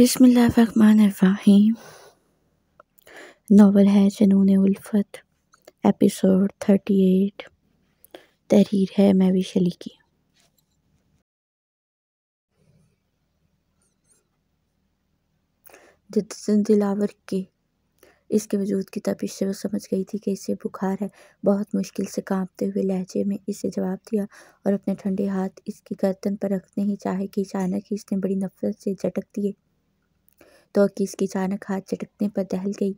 बिसमीम नावल है जनून उल्फत एपिसोड थर्टी एट तहरीर है मैवी शली की दिलावर के इसके वजूद की तपिश से वो समझ गई थी कि इसे बुखार है बहुत मुश्किल से कांपते हुए लहजे में इसे जवाब दिया और अपने ठंडे हाथ इसकी गर्दन पर रखने ही चाहे कि अचानक ही इसने बड़ी नफरत से झटक दिए तो इसकी अचानक हाथ झटकने पर दहल गई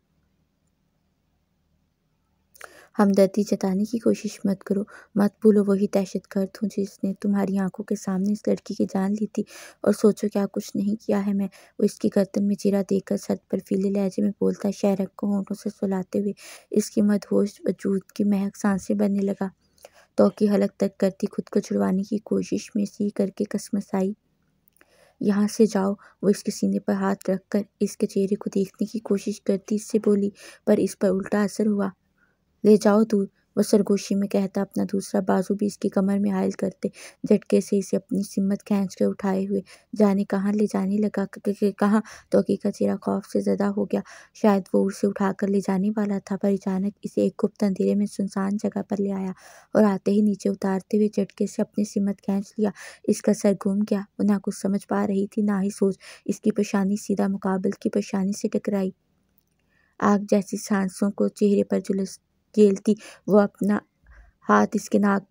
हमदर्दी जताने की कोशिश मत करो मत भूलो वही दहशत गर्द हूँ जिसने तुम्हारी आंखों के सामने इस लड़की की जान ली थी और सोचो क्या कुछ नहीं किया है मैं वो इसकी गर्दन में चिरा देकर सर पर फीले लहजे में बोलता शहरक को होठों से सुलाते हुए इसकी मदहोश वजूद की महक सांसें बनने लगा तो की हलक तक करती खुद को छुड़वाने की कोशिश में सी करके कसमसाई यहाँ से जाओ वो इसके सीने पर हाथ रखकर इसके चेहरे को देखने की कोशिश करती इससे बोली पर इस पर उल्टा असर हुआ ले जाओ दूर वह सरगोशी में कहता अपना दूसरा बाजू भी इसकी कमर में हायल करते झटके से इसे अपनी सिमत खींच कर उठाए हुए जाने कहाँ ले जाने लगा कहाँ तोकी का चेहरा खौफ से ज़्यादा हो गया शायद वो उसे उठाकर ले जाने वाला था पर अचानक इसे एक गुप्त अंधेरे में सुनसान जगह पर ले आया और आते ही नीचे उतारते हुए झटके से अपनी सिमत खींच लिया इसका सर घूम गया वो ना कुछ समझ पा रही थी ना ही सोच इसकी परेशानी सीधा मुकाबल की परेशानी से टकराई आग जैसी सांसों को चेहरे पर जुलस खेलती वह अपना हाथ इसके नाक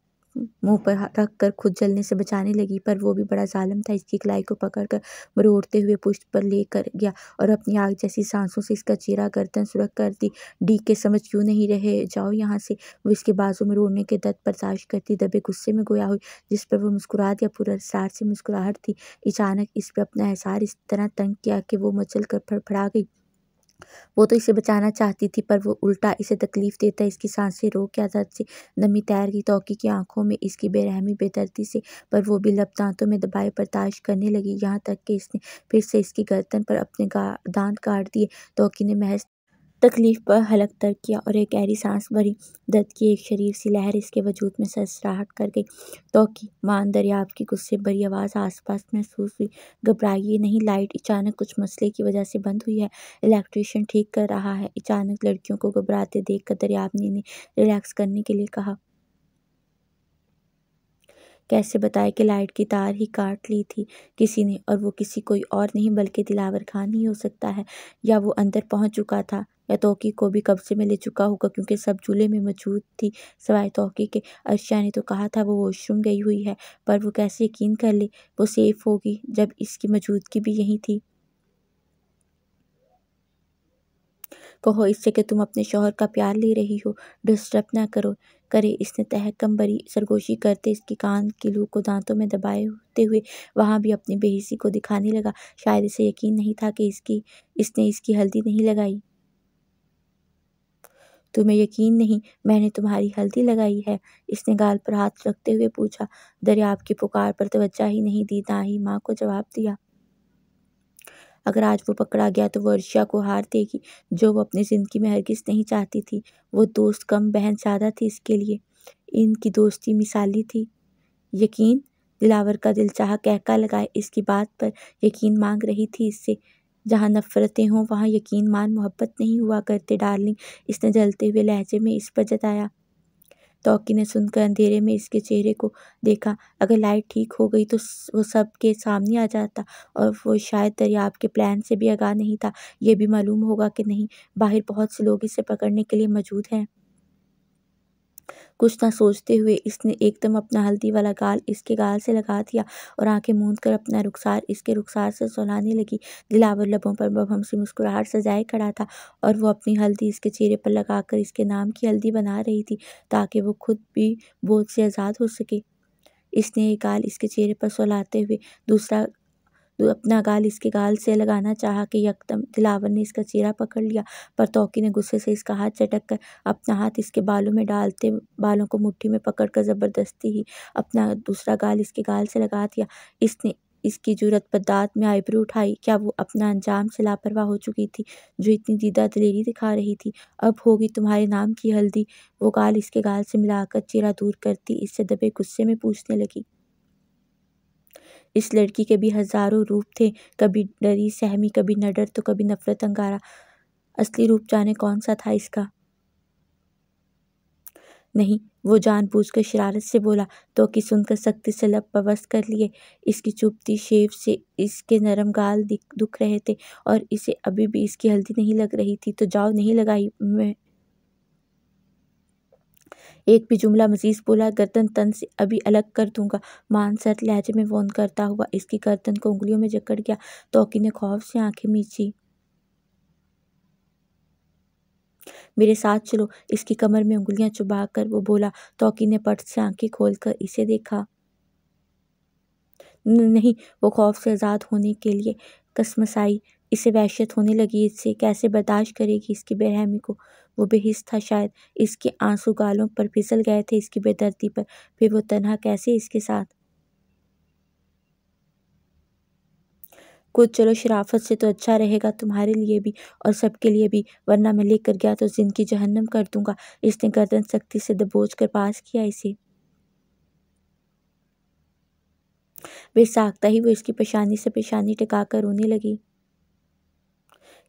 मुंह पर रख कर खुद जलने से बचाने लगी पर वो भी बड़ा जालम था इसकी कलाई को पकड़कर मरोड़ते हुए पुष्ट पर ले कर गया और अपनी आग जैसी सांसों से इसका चेहरा गर्दन सुरख कर दी डी के समझ क्यों नहीं रहे जाओ यहाँ से वो इसके बाजू में रोड़ने के दर्द बर्दाश्त करती दबे गुस्से में गोया हुई जिस पर वो मुस्कुरा दिया पूरा सार से मुस्कुराहट थी अचानक इस पर अपना एहसार इस तरह तंग किया कि वो मचल कर फड़फड़ा गई वो तो इसे बचाना चाहती थी पर वो उल्टा इसे तकलीफ देता इसकी सांसें रोक के आदत से नमी तैर गई तोकी की आंखों में इसकी बेरहमी बेदर्दी से पर वो भी लब दांतों में दबाए बर्दाश्त करने लगी यहाँ तक कि इसने फिर से इसकी गर्दन पर अपने दांत काट दिए तोकी ने महज तकलीफ़ पर हलक तर किया और एक गहरी सांस भरी दर्द की एक शरीर सी लहर इसके वजूद में सरसराहट कर गई तो की मान दरिया की गुस्से भरी आवाज़ आसपास महसूस हुई घबराइए नहीं लाइट अचानक कुछ मसले की वजह से बंद हुई है इलेक्ट्रिशियन ठीक कर रहा है अचानक लड़कियों को घबराते देख कर दरियाब ने इन्हें रिलैक्स करने के लिए कहा कैसे बताए कि लाइट की तार ही काट ली थी किसी ने और वो किसी कोई और नहीं बल्कि दिलावर खान ही हो सकता है या वो अंदर पहुंच चुका था या तोकी को भी कब्जे में ले चुका होगा क्योंकि सब झूले में मौजूद थी सवाए तोकी के अर्शिया ने तो कहा था वो वॉशरूम गई हुई है पर वो कैसे यकीन कर ले वो सेफ़ होगी जब इसकी मौजूदगी भी यहीं थी कहो इससे कि तुम अपने शोहर का प्यार ले रही हो डिस्टर्ब ना करो करे इसने तहकम भरी सरगोशी करते इसकी कान की लू को दांतों में दबाए होते हुए वहाँ भी अपनी बेहिसी को दिखाने लगा शायद इसे यकीन नहीं था कि इसकी इसने इसकी हल्दी नहीं लगाई तुम्हें यकीन नहीं मैंने तुम्हारी हल्दी लगाई है इसने गाल पर हाथ रखते हुए पूछा दरिया आपकी पुकार पर तवज्जा ही नहीं दी ना ही माँ को जवाब दिया अगर आज वो पकड़ा गया तो वर्षा को हार देगी जो वो अपनी ज़िंदगी में हरगिज़ नहीं चाहती थी वो दोस्त कम बहन ज़्यादा थी इसके लिए इनकी दोस्ती मिसाली थी यकीन दिलावर का दिल चाह कहका लगाए इसकी बात पर यकीन मांग रही थी इससे जहाँ नफ़रतें हों वहाँ यकीन मान मोहब्बत नहीं हुआ करते डार्लिंग इसने जलते हुए लहजे में इस पर जताया तोकी ने सुनकर अंधेरे में इसके चेहरे को देखा अगर लाइट ठीक हो गई तो वो सब के सामने आ जाता और वो शायद दरियाब के प्लान से भी आगाह नहीं था यह भी मालूम होगा कि नहीं बाहर बहुत से लोग इसे पकड़ने के लिए मौजूद हैं कुछ ना सोचते हुए इसने एकदम अपना हल्दी वाला गाल इसके गाल से लगा दिया और आंखें मूंद कर अपना रुखसार इसके रुखसार से सहलाने लगी दिलावर लबों पर बभम से मुस्कुराहट सजाए खड़ा था और वो अपनी हल्दी इसके चेहरे पर लगाकर इसके नाम की हल्दी बना रही थी ताकि वो खुद भी बोझ से आज़ाद हो सके इसने एक गाल इसके चेहरे पर सोलाते हुए दूसरा अपना गाल इसके गाल से लगाना चाहा कि यकदम दिलावर ने इसका चेहरा पकड़ लिया पर तोकी ने गुस्से से इसका हाथ चटक कर अपना हाथ इसके बालों में डालते बालों को मुट्ठी में पकड़ कर ज़बरदस्ती ही अपना दूसरा गाल इसके गाल से लगा दिया इसने इसकी जरूरत पर दाँत में आईब्रो उठाई क्या वो अपना अंजाम से लापरवाह हो चुकी थी जो इतनी दीदा दलेरी दिखा रही थी अब होगी तुम्हारे नाम की हल्दी वो गाल इसके गाल से मिलाकर चेहरा दूर करती इससे दबे गुस्से में पूछने लगी इस लड़की के भी हज़ारों रूप थे कभी डरी सहमी कभी नडर तो कभी नफ़रत अंगारा असली रूप जाने कौन सा था इसका नहीं वो जानबूझकर शरारत से बोला तो कि सुनकर सख्ती से लब पवस कर लिए इसकी चुपती शेव से इसके नरम गाल दुख रहे थे और इसे अभी भी इसकी हल्दी नहीं लग रही थी तो जाओ नहीं लगाई मैं एक भी जुमला मजीद बोला गर्दन तन से अभी अलग कर दूंगा मान सर लहजे में वोन करता हुआ इसकी गर्दन को उंगलियों में जकड़ गया तोकी ने खौफ से आंखें मीची मेरे साथ चलो इसकी कमर में उंगलियां चुबा कर वो बोला तोकी ने पट से आंखें खोलकर इसे देखा नहीं वो खौफ से आज़ाद होने के लिए कसमसाई इसे वहशत होने लगी इससे कैसे बर्दाश्त करेगी इसकी बेरहमी को वो बेहिस था शायद इसके आंसू गालों पर फिसल गए थे इसकी बेदर्दी पर फिर वो तनहा कैसे इसके साथ कुछ चलो शराफत से तो अच्छा रहेगा तुम्हारे लिए भी और सबके लिए भी वरना मैं लेकर गया तो जिंदगी जहन्नम कर दूंगा इसने गर्दन सख्ती से दबोच कर पास किया इसे बेसाख्ता ही वो इसकी पेशानी से पेशानी टिका कर रोने लगी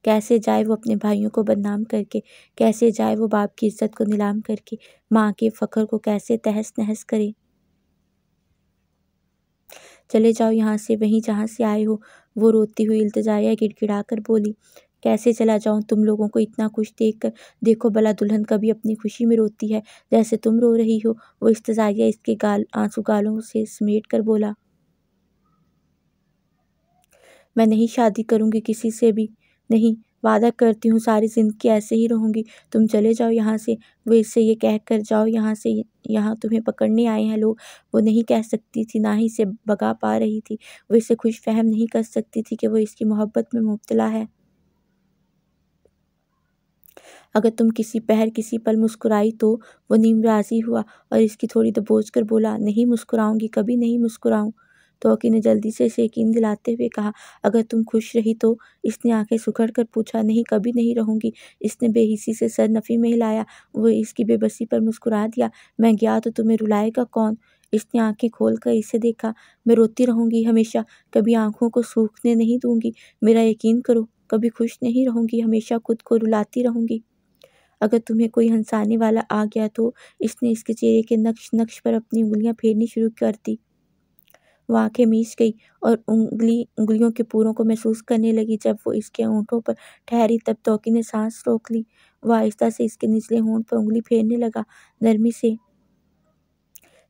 कैसे जाए वो अपने भाइयों को बदनाम करके कैसे जाए वो बाप की इज्जत को नीलाम करके माँ के फ़ख्र को कैसे तहस नहस करे चले जाओ यहाँ से वहीं जहाँ से आए हो वो रोती हुई इल्तजाया गिड़गिड़ा कर बोली कैसे चला जाऊँ तुम लोगों को इतना खुश देख कर देखो भला दुल्हन कभी अपनी खुशी में रोती है जैसे तुम रो रही हो वो इस्तजाया इसके गाल आंसू गालों से समेट कर बोला मैं नहीं शादी करूँगी किसी से भी नहीं वादा करती हूँ सारी ज़िंदगी ऐसे ही रहूँगी तुम चले जाओ यहाँ से वो इससे ये कह कर जाओ यहाँ से यहाँ तुम्हें पकड़ने आए हैं लोग वो नहीं कह सकती थी ना ही इसे भगा पा रही थी वो इसे खुश फहम नहीं कर सकती थी कि वो इसकी मोहब्बत में मुबतला है अगर तुम किसी पहर किसी पल मुस्कुराई तो वो नीम राज़ी हुआ और इसकी थोड़ी दबोच तो कर बोला नहीं मुस्कुराऊंगी कभी नहीं मुस्कुराऊँ तोकी ने जल्दी से इसे यकीन दिलाते हुए कहा अगर तुम खुश रही तो इसने आंखें सुखड़ कर पूछा नहीं कभी नहीं रहूंगी इसने बेहिसी से सर नफ़ी में हिलाया वो इसकी बेबसी पर मुस्कुरा दिया मैं गया तो तुम्हें रुलाएगा कौन इसने आंखें खोल कर इसे देखा मैं रोती रहूंगी हमेशा कभी आंखों को सूखने नहीं दूंगी मेरा यकीन करो कभी खुश नहीं रहूंगी हमेशा खुद को रुलाती रहूंगी अगर तुम्हें कोई हंसाने वाला आ गया तो इसने इसके चेहरे के नक्श नक्श पर अपनी उंगलियां फेरनी शुरू कर दी वह आँखें मीच गई और उंगली उंगलियों के पूरों को महसूस करने लगी जब वो इसके ऊँटों पर ठहरी तब तोकी ने सांस रोक ली वह आहिस्ता से इसके निचले होंठ पर उंगली फेरने लगा नरमी से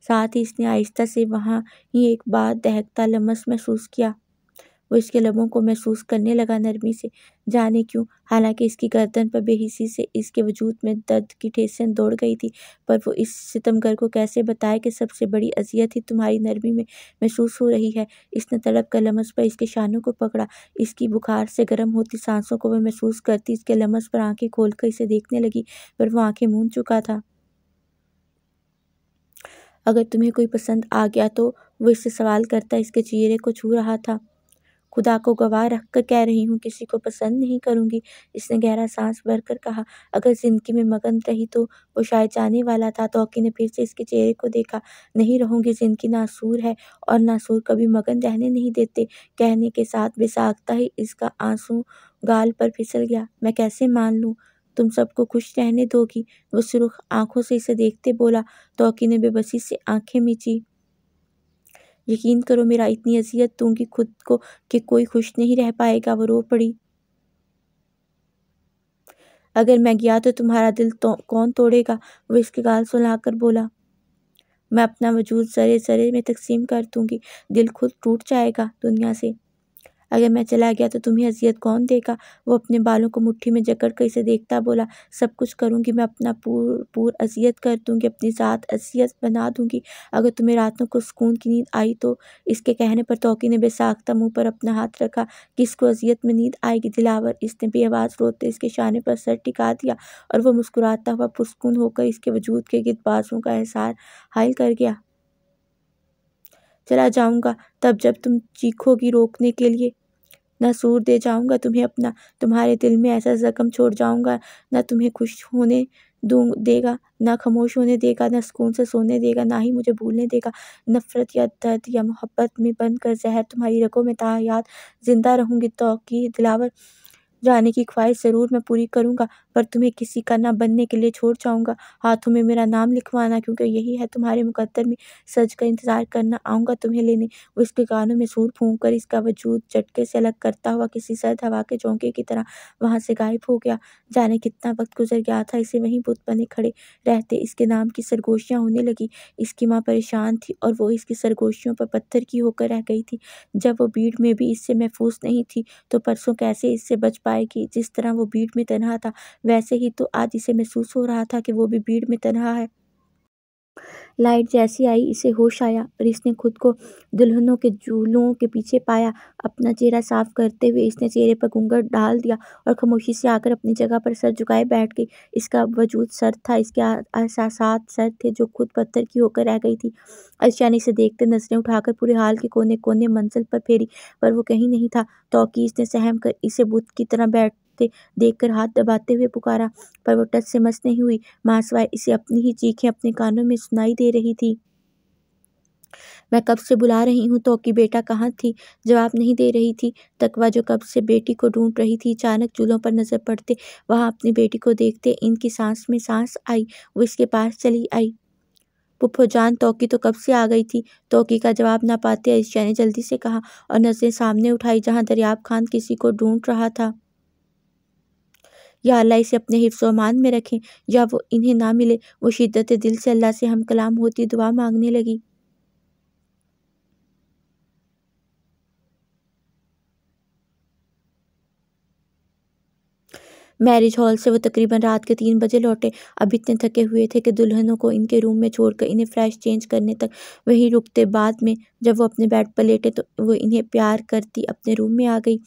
साथ ही इसने आहिस्ता से वहाँ ही एक बार दहकता लमस महसूस किया वो इसके लबों को महसूस करने लगा नरमी से जाने क्यों हालांकि इसकी गर्दन पर बेहिसी से इसके वजूद में दर्द की ठेसें दौड़ गई थी पर वो इस सितमगर को कैसे बताए कि सबसे बड़ी अजियत ही तुम्हारी नरमी में महसूस हो रही है इसने तड़प कर लमस पर इसके शानों को पकड़ा इसकी बुखार से गर्म होती सांसों को वह महसूस करती इसके लमस पर खोल कर इसे देखने लगी पर वो आँखें मूंद चुका था अगर तुम्हें कोई पसंद आ गया तो वो इससे सवाल करता इसके चेहरे को छू रहा था खुदा को गवाह रख कर कह रही हूँ किसी को पसंद नहीं करूँगी इसने गहरा सांस भर कर कहा अगर ज़िंदगी में मगन रही तो वो शायद जाने वाला था तोकी ने फिर से इसके चेहरे को देखा नहीं रहूँगी ज़िंदगी नासूर है और नासूर कभी मगन रहने नहीं देते कहने के साथ बेसाखता ही इसका आंसू गाल पर फिसल गया मैं कैसे मान लूँ तुम सबको खुश रहने दोगी वो सुरुख आंखों से इसे देखते बोला तोकी ने बेबसी से आंखें मीची यकीन करो मेरा इतनी अजियत दूंगी खुद को कि कोई खुश नहीं रह पाएगा वो रो पड़ी अगर मैं गया तो तुम्हारा दिल तो, कौन तोड़ेगा वो इसके गाल सुना कर बोला मैं अपना वजूद सरे सरे में तकसीम कर दूंगी दिल खुद टूट जाएगा दुनिया से अगर मैं चला गया तो तुम्हें अजियत कौन देगा वो अपने बालों को मुट्ठी में जकड़ कर इसे देखता बोला सब कुछ करूँगी मैं अपना पूर पूर अजियत कर दूँगी अपनी साथ अजियत बना दूँगी अगर तुम्हें रातों को सुकून की नींद आई तो इसके कहने पर तोकी ने बेसाख्ता मुँह पर अपना हाथ रखा किसको अजियत में नींद आएगी दिलावर इसने बेआवाज़ रोते इसके शाने पर सर टिका दिया और वह मुस्कुराता हुआ पुरस्कून होकर इसके वजूद के गिदबाजों का एहसास हायल कर गया चला जाऊंगा तब जब तुम चीखोगी रोकने के लिए ना सूर दे जाऊँगा तुम्हें अपना तुम्हारे दिल में ऐसा जख्म छोड़ जाऊँगा ना तुम्हें खुश होने दूँ देगा ना खामोश होने देगा ना सुकून से सोने देगा ना ही मुझे भूलने देगा नफ़रत या दर्द या मोहब्बत में बंद कर जहर तुम्हारी रगों में तायात ज़िंदा रहूँगी तो की दिलावर जाने की ख्वाहिश ज़रूर मैं पूरी करूँगा पर तुम्हें किसी का ना बनने के लिए छोड़ जाऊँगा हाथों में मेरा नाम लिखवाना क्योंकि यही है तुम्हारे मुकद्दर में सज कर इंतज़ार करना आऊँगा तुम्हें लेने उसके गानों में सूर फूँक कर इसका वजूद झटके से अलग करता हुआ किसी सर्द हवा के चौंके की तरह वहाँ से गायब हो गया जाने कितना वक्त गुजर गया था इसे वहीं बुत बने खड़े रहते इसके नाम की सरगोशियाँ होने लगी इसकी माँ परेशान थी और वो इसकी सरगोशियों पर पत्थर की होकर रह गई थी जब वो भीड़ में भी इससे महफूज नहीं थी तो परसों कैसे इससे बच पा पाएगी जिस तरह वो भीड़ में तनहा था वैसे ही तो आज इसे महसूस हो रहा था कि वो भी भीड़ में तनहा है लाइट जैसी आई इसे होश आया और इसने खुद को दुल्हनों के झूलों के पीछे पाया अपना चेहरा साफ करते हुए इसने चेहरे पर घूंघट डाल दिया और खामोशी से आकर अपनी जगह पर सर झुकाए बैठ गई इसका वजूद सर था इसके एहसासात सर थे जो खुद पत्थर की होकर रह गई थी अचानक इसे देखते नजरें उठाकर पूरे हाल के कोने कोने मंजिल पर फेरी पर वो कहीं नहीं था तो इसने सहम कर इसे बुद्ध की तरह बैठ रास्ते देखकर हाथ दबाते हुए पुकारा पर वो टच से मस नहीं हुई माँ सवाय इसे अपनी ही चीखें अपने कानों में सुनाई दे रही थी मैं कब से बुला रही हूँ तो कि बेटा कहाँ थी जवाब नहीं दे रही थी तकवा जो कब से बेटी को ढूंढ रही थी अचानक चूल्हों पर नज़र पड़ते वहाँ अपनी बेटी को देखते इनकी सांस में सांस आई वो इसके पास चली आई पुप्पो जान तोकी तो कब से आ गई थी तोकी का जवाब ना पाते ऐशा ने जल्दी से कहा और नज़रें सामने उठाई जहाँ दरियाब खान किसी को ढूंढ रहा था या अल्लाह इसे अपने हिफ्स में रखें या वो इन्हें ना मिले वो शिद्दत दिल से अल्लाह से हम कलाम होती दुआ मांगने लगी मैरिज हॉल से वो तकरीबन रात के तीन बजे लौटे अब इतने थके हुए थे कि दुल्हनों को इनके रूम में छोड़कर इन्हें फ़्रेश चेंज करने तक वहीं रुकते बाद में जब वो अपने बेड पर लेटे तो वो इन्हें प्यार करती अपने रूम में आ गई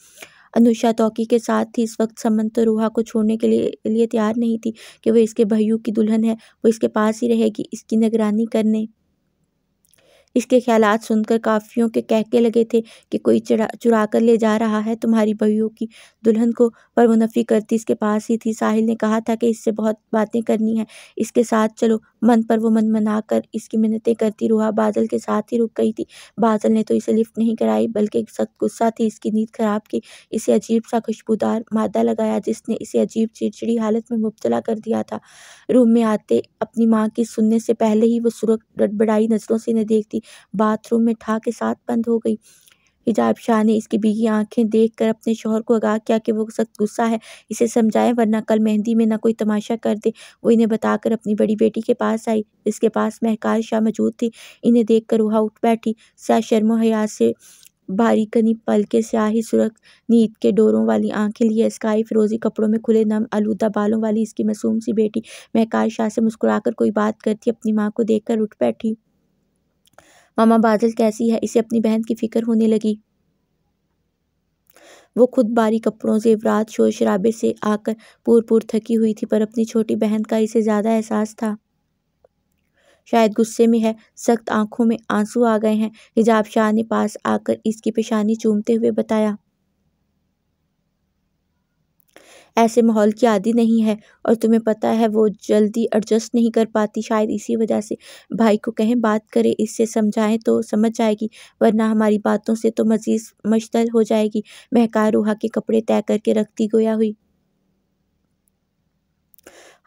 अनुषा तौकी के साथ थी इस वक्त समंत रूहा को छोड़ने के लिए लिए तैयार नहीं थी कि वह इसके भयू की दुल्हन है वो इसके पास ही रहेगी इसकी निगरानी करने इसके ख्याल सुनकर काफ़ियों के कहके लगे थे कि कोई चुरा चुरा कर ले जा रहा है तुम्हारी बहियों की दुल्हन को मुनफी करती इसके पास ही थी साहिल ने कहा था कि इससे बहुत बातें करनी है इसके साथ चलो मन पर वो मन मना कर इसकी मिन्नतें करती रुहा बादल के साथ ही रुक गई थी बादल ने तो इसे लिफ्ट नहीं कराई बल्कि सख्त गुस्सा थी इसकी नींद खराब की इसे अजीब सा खुशबूदार मादा लगाया जिसने इसे अजीब चिड़चिड़ी हालत में मुबतला कर दिया था रूम में आते अपनी माँ की सुनने से पहले ही वो सुरख गड़बड़ाई नज़रों से इन्हें देखती बाथरूम में ठा के साथ बंद हो गई हिजाब शाह ने इसकी बीघी आंखें देख कर अपने शोहर को आगाह किया कि वो सख्त गुस्सा है इसे समझाएं वरना कल मेहंदी में ना कोई तमाशा कर दे वो इन्हें बताकर अपनी बड़ी बेटी के पास आई इसके पास महकार शाह मौजूद थी इन्हें देख कर वहाँ उठ बैठी सह शर्मो हयात से भारी कनी के स्याही सुरख नींद के डोरों वाली आंखें लिए स्काई फिरोजी कपड़ों में खुले नम आलूदा बालों वाली इसकी मासूम सी बेटी महकार शाह से मुस्कुराकर कोई बात करती अपनी माँ को देखकर उठ बैठी मामा बादल कैसी है इसे अपनी बहन की फ़िक्र होने लगी वो खुद बारी कपड़ों जेवरात शोर शराबे से आकर पूर पूर थकी हुई थी पर अपनी छोटी बहन का इसे ज़्यादा एहसास था शायद गुस्से में है सख्त आंखों में आंसू आ गए हैं हिजाब शाह ने पास आकर इसकी पेशानी चूमते हुए बताया ऐसे माहौल की आदि नहीं है और तुम्हें पता है वो जल्दी एडजस्ट नहीं कर पाती शायद इसी वजह से भाई को कहें बात करें इससे समझाएं तो समझ जाएगी वरना हमारी बातों से तो मजीद मशतल हो जाएगी महकार रूहा के कपड़े तय करके रखती गोया हुई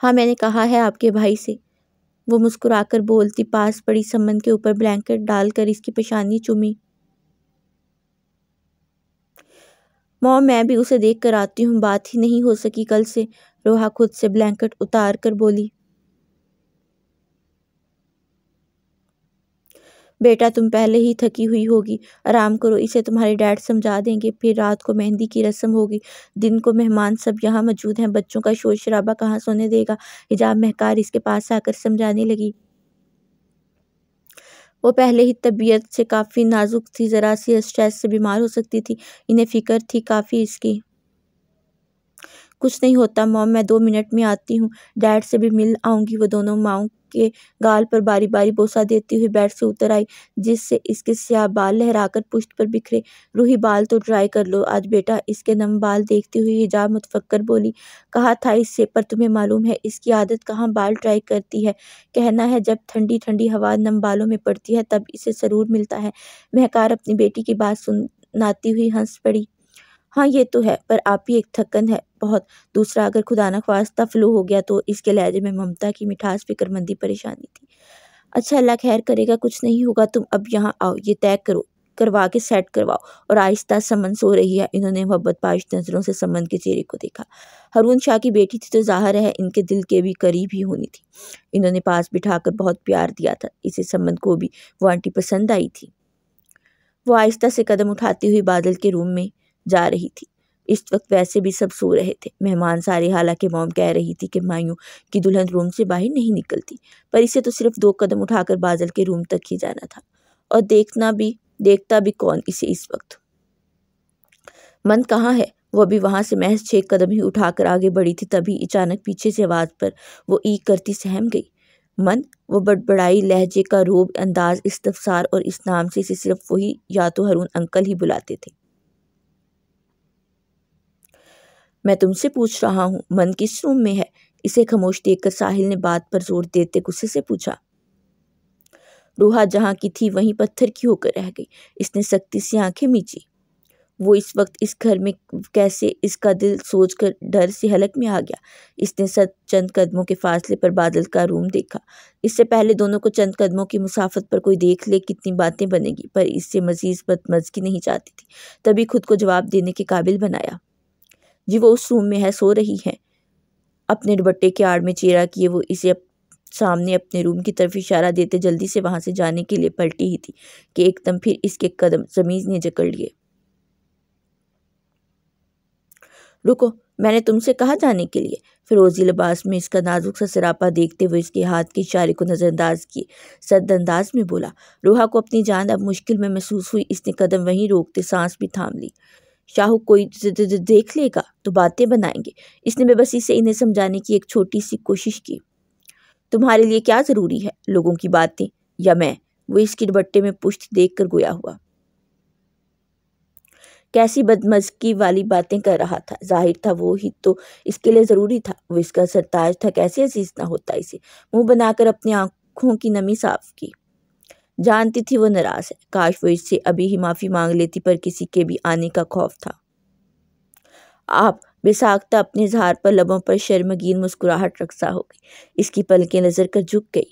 हाँ मैंने कहा है आपके भाई से वो मुस्कुराकर बोलती पास पड़ी समन के ऊपर ब्लैंकेट डालकर इसकी पेशानी चुमी मॉम मैं भी उसे देख कर आती हूँ बात ही नहीं हो सकी कल से रोहा खुद से ब्लैंकेट उतार कर बोली बेटा तुम पहले ही थकी हुई होगी आराम करो इसे तुम्हारे डैड समझा देंगे फिर रात को मेहंदी की रस्म होगी दिन को मेहमान सब यहाँ मौजूद हैं बच्चों का शोर शराबा कहाँ सोने देगा हिजाब महकार इसके पास आकर समझाने लगी वो पहले ही तबीयत से काफ़ी नाजुक थी ज़रा सी स्ट्रेस से बीमार हो सकती थी इन्हें फ़िक्र थी काफ़ी इसकी कुछ नहीं होता मॉम मैं दो मिनट में आती हूँ डैड से भी मिल आऊँगी वो दोनों माओ के गाल पर बारी बारी बोसा देती हुई बेड से उतर आई जिससे इसके स्याह बाल लहराकर पुष्ट पर बिखरे रूही बाल तो ट्राई कर लो आज बेटा इसके नम बाल देखती हुई हिजाब मुतफक्कर बोली कहा था इससे पर तुम्हें मालूम है इसकी आदत कहाँ बाल ट्राई करती है कहना है जब ठंडी ठंडी हवा नम बालों में पड़ती है तब इसे जरूर मिलता है महकार अपनी बेटी की बात नाती हुई हंस पड़ी हाँ ये तो है पर आप ही एक थकन है बहुत दूसरा अगर खुदा न खास्ता फ्लू हो गया तो इसके लहजे में ममता की मिठास फिक्रमंदी परेशानी थी अच्छा अल्लाह खैर करेगा कुछ नहीं होगा तुम अब यहाँ आओ ये तय करो करवा के सेट करवाओ और आहिस्ता समन सो रही है इन्होंने मोहब्बत पाश नज़रों से समन के चेहरे को देखा हरून शाह की बेटी थी तो जाहिर है इनके दिल के भी करीब ही होनी थी इन्होंने पास बिठाकर बहुत प्यार दिया था इसे समन को भी वो आंटी पसंद आई थी वो आहिस्ता से कदम उठाती हुई बादल के रूम में जा रही थी इस वक्त वैसे भी सब सो रहे थे मेहमान सारे हालांकि मोम कह रही थी कि मायू की दुल्हन रूम से बाहर नहीं निकलती पर इसे तो सिर्फ दो कदम उठाकर बादल के रूम तक ही जाना था और देखना भी देखता भी कौन इसे इस वक्त मन कहाँ है वह अभी वहां से महज छह कदम ही उठाकर आगे बढ़ी थी तभी अचानक पीछे से आवाज़ पर वो ई करती सहम गई मन वो बड़बड़ाई लहजे का रूप अंदाज इस्तफसार और इस नाम से इसे सिर्फ वही या तो हरून अंकल ही बुलाते थे मैं तुमसे पूछ रहा हूँ मन किस रूम में है इसे खामोश देखकर साहिल ने बात पर जोर देते गुस्से से पूछा रूहा जहाँ की थी वहीं पत्थर की होकर रह गई इसने सख्ती से आंखें मीची वो इस वक्त इस घर में कैसे इसका दिल सोचकर डर से हलक में आ गया इसने सत चंद कदमों के फासले पर बादल का रूम देखा इससे पहले दोनों को चंद कदमों की मुसाफत पर कोई देख ले कितनी बातें बनेगी पर इससे मजीद बदमजगी नहीं चाहती थी तभी खुद को जवाब देने के काबिल बनाया जी वो उस रूम में है सो रही है अपने दुबट्टे के आड़ में चेहरा किए वो इसे सामने अपने रूम की तरफ इशारा देते जल्दी से वहाँ से जाने के लिए पलटी ही थी कि एकदम फिर इसके कदम जमीज ने जकड़ लिए रुको मैंने तुमसे कहा जाने के लिए फिरोजी लिबास में इसका नाजुक सा सरापा देखते हुए इसके हाथ के इशारे को नज़रअंदाज किए सदअंदाज में बोला रूहा को अपनी जान अब मुश्किल में महसूस हुई इसने कदम वहीं रोकते सांस भी थाम ली शाहू कोई देख लेगा तो बातें बनाएंगे इसने बेबसी से इन्हें समझाने की एक छोटी सी कोशिश की तुम्हारे लिए क्या ज़रूरी है लोगों की बातें या मैं वो इसके दुपट्टे में पुष्ट देख कर गोया हुआ कैसी बदमजकी वाली बातें कर रहा था जाहिर था वो ही तो इसके लिए ज़रूरी था वो इसका सरताज था कैसे अजीज ना होता इसे मुंह बनाकर अपनी आंखों की नमी साफ की जानती थी वो नाराज़ है काश वो इससे अभी ही माफ़ी मांग लेती पर किसी के भी आने का खौफ था आप बेसाख्ता अपने इजहार पर लबों पर शर्मगीन मुस्कुराहट रखता हो गई इसकी पलकें नजर कर झुक गई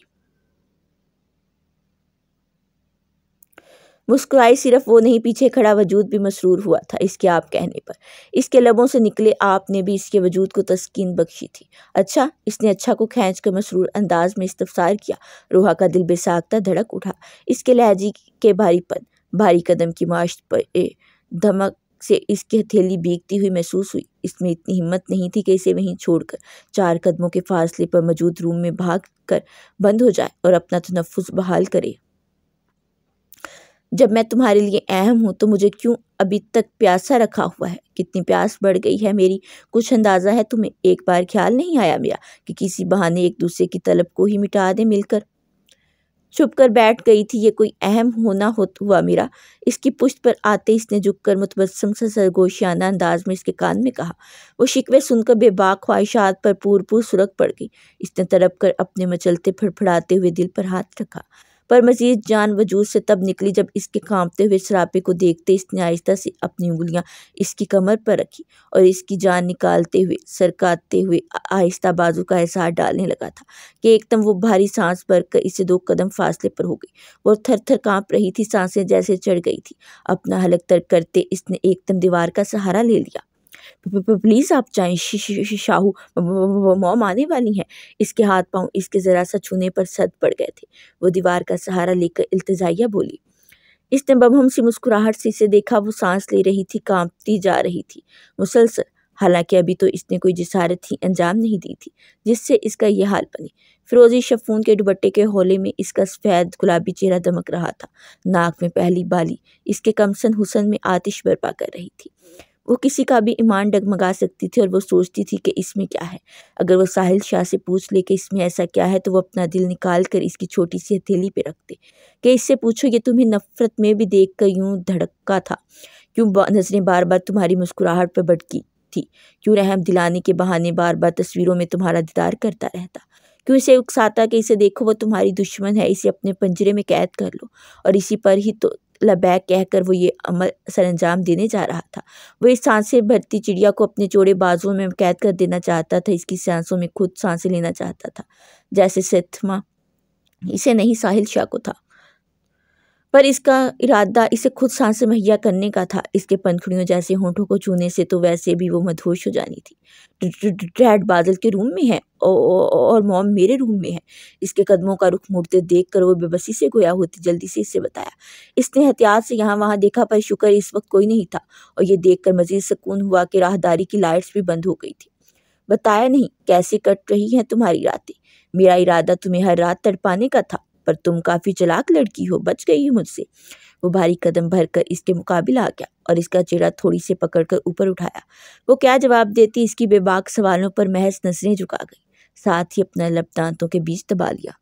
मुस्कुराई सिर्फ वो नहीं पीछे खड़ा वजूद भी मसरूर हुआ था इसके आप कहने पर इसके लबों से निकले आपने भी इसके वजूद को तस्किन बख्शी थी अच्छा इसने अच्छा को खींच कर मसरूर अंदाज में इस्तफसार किया रोहा का दिल बेसाख्ता धड़क उठा इसके लहजी के भारीपन भारी कदम की माश पर धमक से इसकी हथेली भीगती हुई महसूस हुई इसमें इतनी हिम्मत नहीं थी कि इसे वहीं छोड़कर चार कदमों के फासले पर मौजूद रूम में भाग कर बंद हो जाए और अपना तनफुस बहाल करे जब मैं तुम्हारे लिए अहम हूँ तो मुझे क्यों अभी तक प्यासा रखा हुआ है कितनी प्यास बढ़ गई है मेरी कुछ अंदाज़ा है तुम्हें एक बार ख्याल नहीं आया मेरा कि किसी बहाने एक दूसरे की तलब को ही मिटा दें मिलकर छुप कर बैठ गई थी ये कोई अहम होना हो हुआ मेरा इसकी पुष्ट पर आते इसने झुक कर मुतबसम से सरगोशियाना अंदाज में इसके कान में कहा वो शिकवे सुनकर बेबाक ख्वाहिशात पर पूर पूर सुरख पड़ गई इसने तड़प कर अपने मचलते फड़फड़ाते हुए दिल पर हाथ रखा पर मजीद जान वजूद से तब निकली जब इसके कांपते हुए सरापे को देखते इसने आहिस्ता से अपनी उंगलियां इसकी कमर पर रखी और इसकी जान निकालते हुए सरकाते हुए आहिस्ता बाजू का एहसास डालने लगा था कि एकदम वो भारी सांस भर कर इसे दो कदम फासले पर हो गई वो थर थर काँप रही थी सांसें जैसे चढ़ गई थी अपना हलक तर्क करते इसने एकदम दीवार का सहारा ले लिया प्लीज़ आप जाएं शाहू मोम आने वाली हैं इसके हाथ पाँव इसके ज़रा सा छूने पर सद पड़ गए थे वो दीवार का सहारा लेकर इल्तजाइया बोली इसने बमहम सी मुस्कुराहट से इसे देखा वो सांस ले रही थी कांपती जा रही थी मुसलसल हालांकि अभी तो इसने कोई जसारत ही अंजाम नहीं दी थी जिससे इसका यह हाल बने फिरोजी शफून के दुबट्टे के होले में इसका सफ़ेद गुलाबी चेहरा दमक रहा था नाक में पहली बाली इसके कमसन हुसन में आतिश बर्पा कर रही थी वो किसी का भी ईमान डगमगा सकती थी और वो सोचती थी कि इसमें क्या है अगर वो साहिल शाह से पूछ ले कि इसमें ऐसा क्या है तो वो अपना दिल निकाल कर इसकी छोटी सी हथेली पे रख दे कि इससे पूछो ये तुम्हें नफ़रत में भी देख कर यूँ धड़का था क्यों नज़रें बार बार तुम्हारी मुस्कुराहट पर भटकी थी क्यों रहम दिलाने के बहाने बार बार तस्वीरों में तुम्हारा दीदार करता रहता क्यों इसे उकसाता कि इसे देखो वो तुम्हारी दुश्मन है इसे अपने पंजरे में कैद कर लो और इसी पर ही तो लबैक कहकर वो ये अमल अंजाम देने जा रहा था वो इस सांसें भरती चिड़िया को अपने चौड़े बाजुओं में कैद कर देना चाहता था इसकी सांसों में खुद सांसें लेना चाहता था जैसे सेथमा इसे नहीं साहिल शाह को था पर इसका इरादा इसे खुद सांस मुहैया करने का था इसके पंखुड़ियों जैसे होंठों को छूने से तो वैसे भी वो मधोश हो जानी थी डैड बादल के रूम में है और मॉम मेरे रूम में है इसके कदमों का रुख मुड़ते देख कर वो बेबसी से गोया होती जल्दी से इससे बताया इसने एहतियात से यहाँ वहाँ देखा पर शुक्र इस वक्त कोई नहीं था और ये देख कर मजीद सुकून हुआ कि राहदारी की लाइट्स भी बंद हो गई थी बताया नहीं कैसे कट रही हैं तुम्हारी रातें मेरा इरादा तुम्हें हर रात तड़पाने का था पर तुम काफ़ी चलाक लड़की हो बच गई मुझसे वो भारी कदम भरकर इसके मुकाबला आ गया और इसका चेहरा थोड़ी से पकड़कर ऊपर उठाया वो क्या जवाब देती इसकी बेबाक सवालों पर महज नजरें झुका गई साथ ही अपना लब दांतों के बीच दबा लिया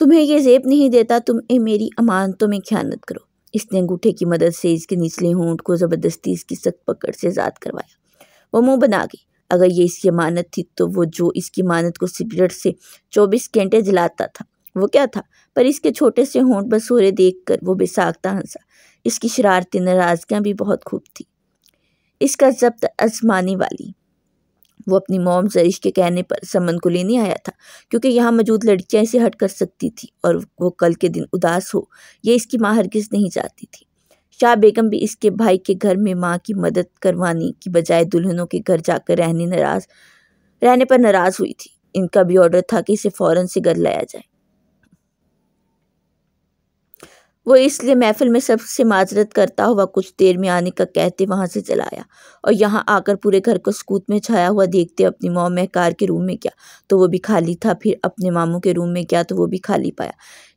तुम्हें ये जेब नहीं देता तुम ए मेरी अमानतों में ख्यानत करो इसने अंगूठे की मदद से इसके निचले होंठ को ज़बरदस्ती इसकी सख्त पकड़ से आज़ाद करवाया वो मुंह बना गई अगर ये इसकी अमानत थी तो वो जो इसकी अमानत को सिगरेट से चौबीस घंटे जलाता था वो क्या था पर इसके छोटे से होंठ बसूरे देख कर वो बेसाखता हंसा इसकी शरारती नाराजगियाँ भी बहुत खूब थी इसका जब्त आजमाने वाली वो अपनी मोम जरिश के कहने पर समन को लेने आया था क्योंकि यहाँ मौजूद लड़कियाँ इसे हट कर सकती थी और वो कल के दिन उदास हो यह इसकी माँ हरगिज नहीं चाहती थी शाह बेगम भी इसके भाई के घर में माँ की मदद करवाने की बजाय दुल्हनों के घर जाकर रहने नाराज रहने पर नाराज हुई थी इनका भी ऑर्डर था कि इसे फ़ौरन से घर लाया जाए वो इसलिए महफिल में सबसे माजरत करता हुआ कुछ देर में आने का कहते वहां से चला आया और यहाँ आकर पूरे घर को स्कूत में छाया हुआ देखते अपनी मोम महकार के रूम में गया तो वो भी खाली था फिर अपने मामू के रूम में गया तो वो भी खाली पाया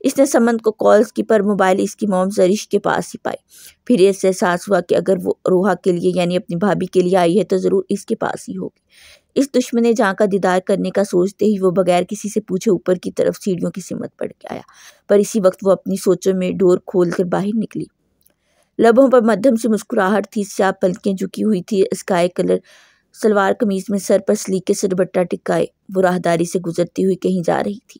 इसने समंद को कॉल्स की पर मोबाइल इसकी मोम जरिश के पास ही पाई फिर इससे एहसास हुआ कि अगर वो रोहा के लिए यानी अपनी भाभी के लिए आई है तो ज़रूर इसके पास ही होगी इस दुश्मन ने जहाँ का दीदार करने का सोचते ही वो बगैर किसी से पूछे ऊपर की तरफ सीढ़ियों की सिमत पड़ के आया पर इसी वक्त वो अपनी सोचों में डोर खोल कर बाहर निकली लबों पर मध्यम से मुस्कुराहट थी स्या पलकें झुकी हुई थी स्काई कलर सलवार कमीज में सर पर सलीके से दुपट्टा टिकाए वो राहदारी से गुजरती हुई कहीं जा रही थी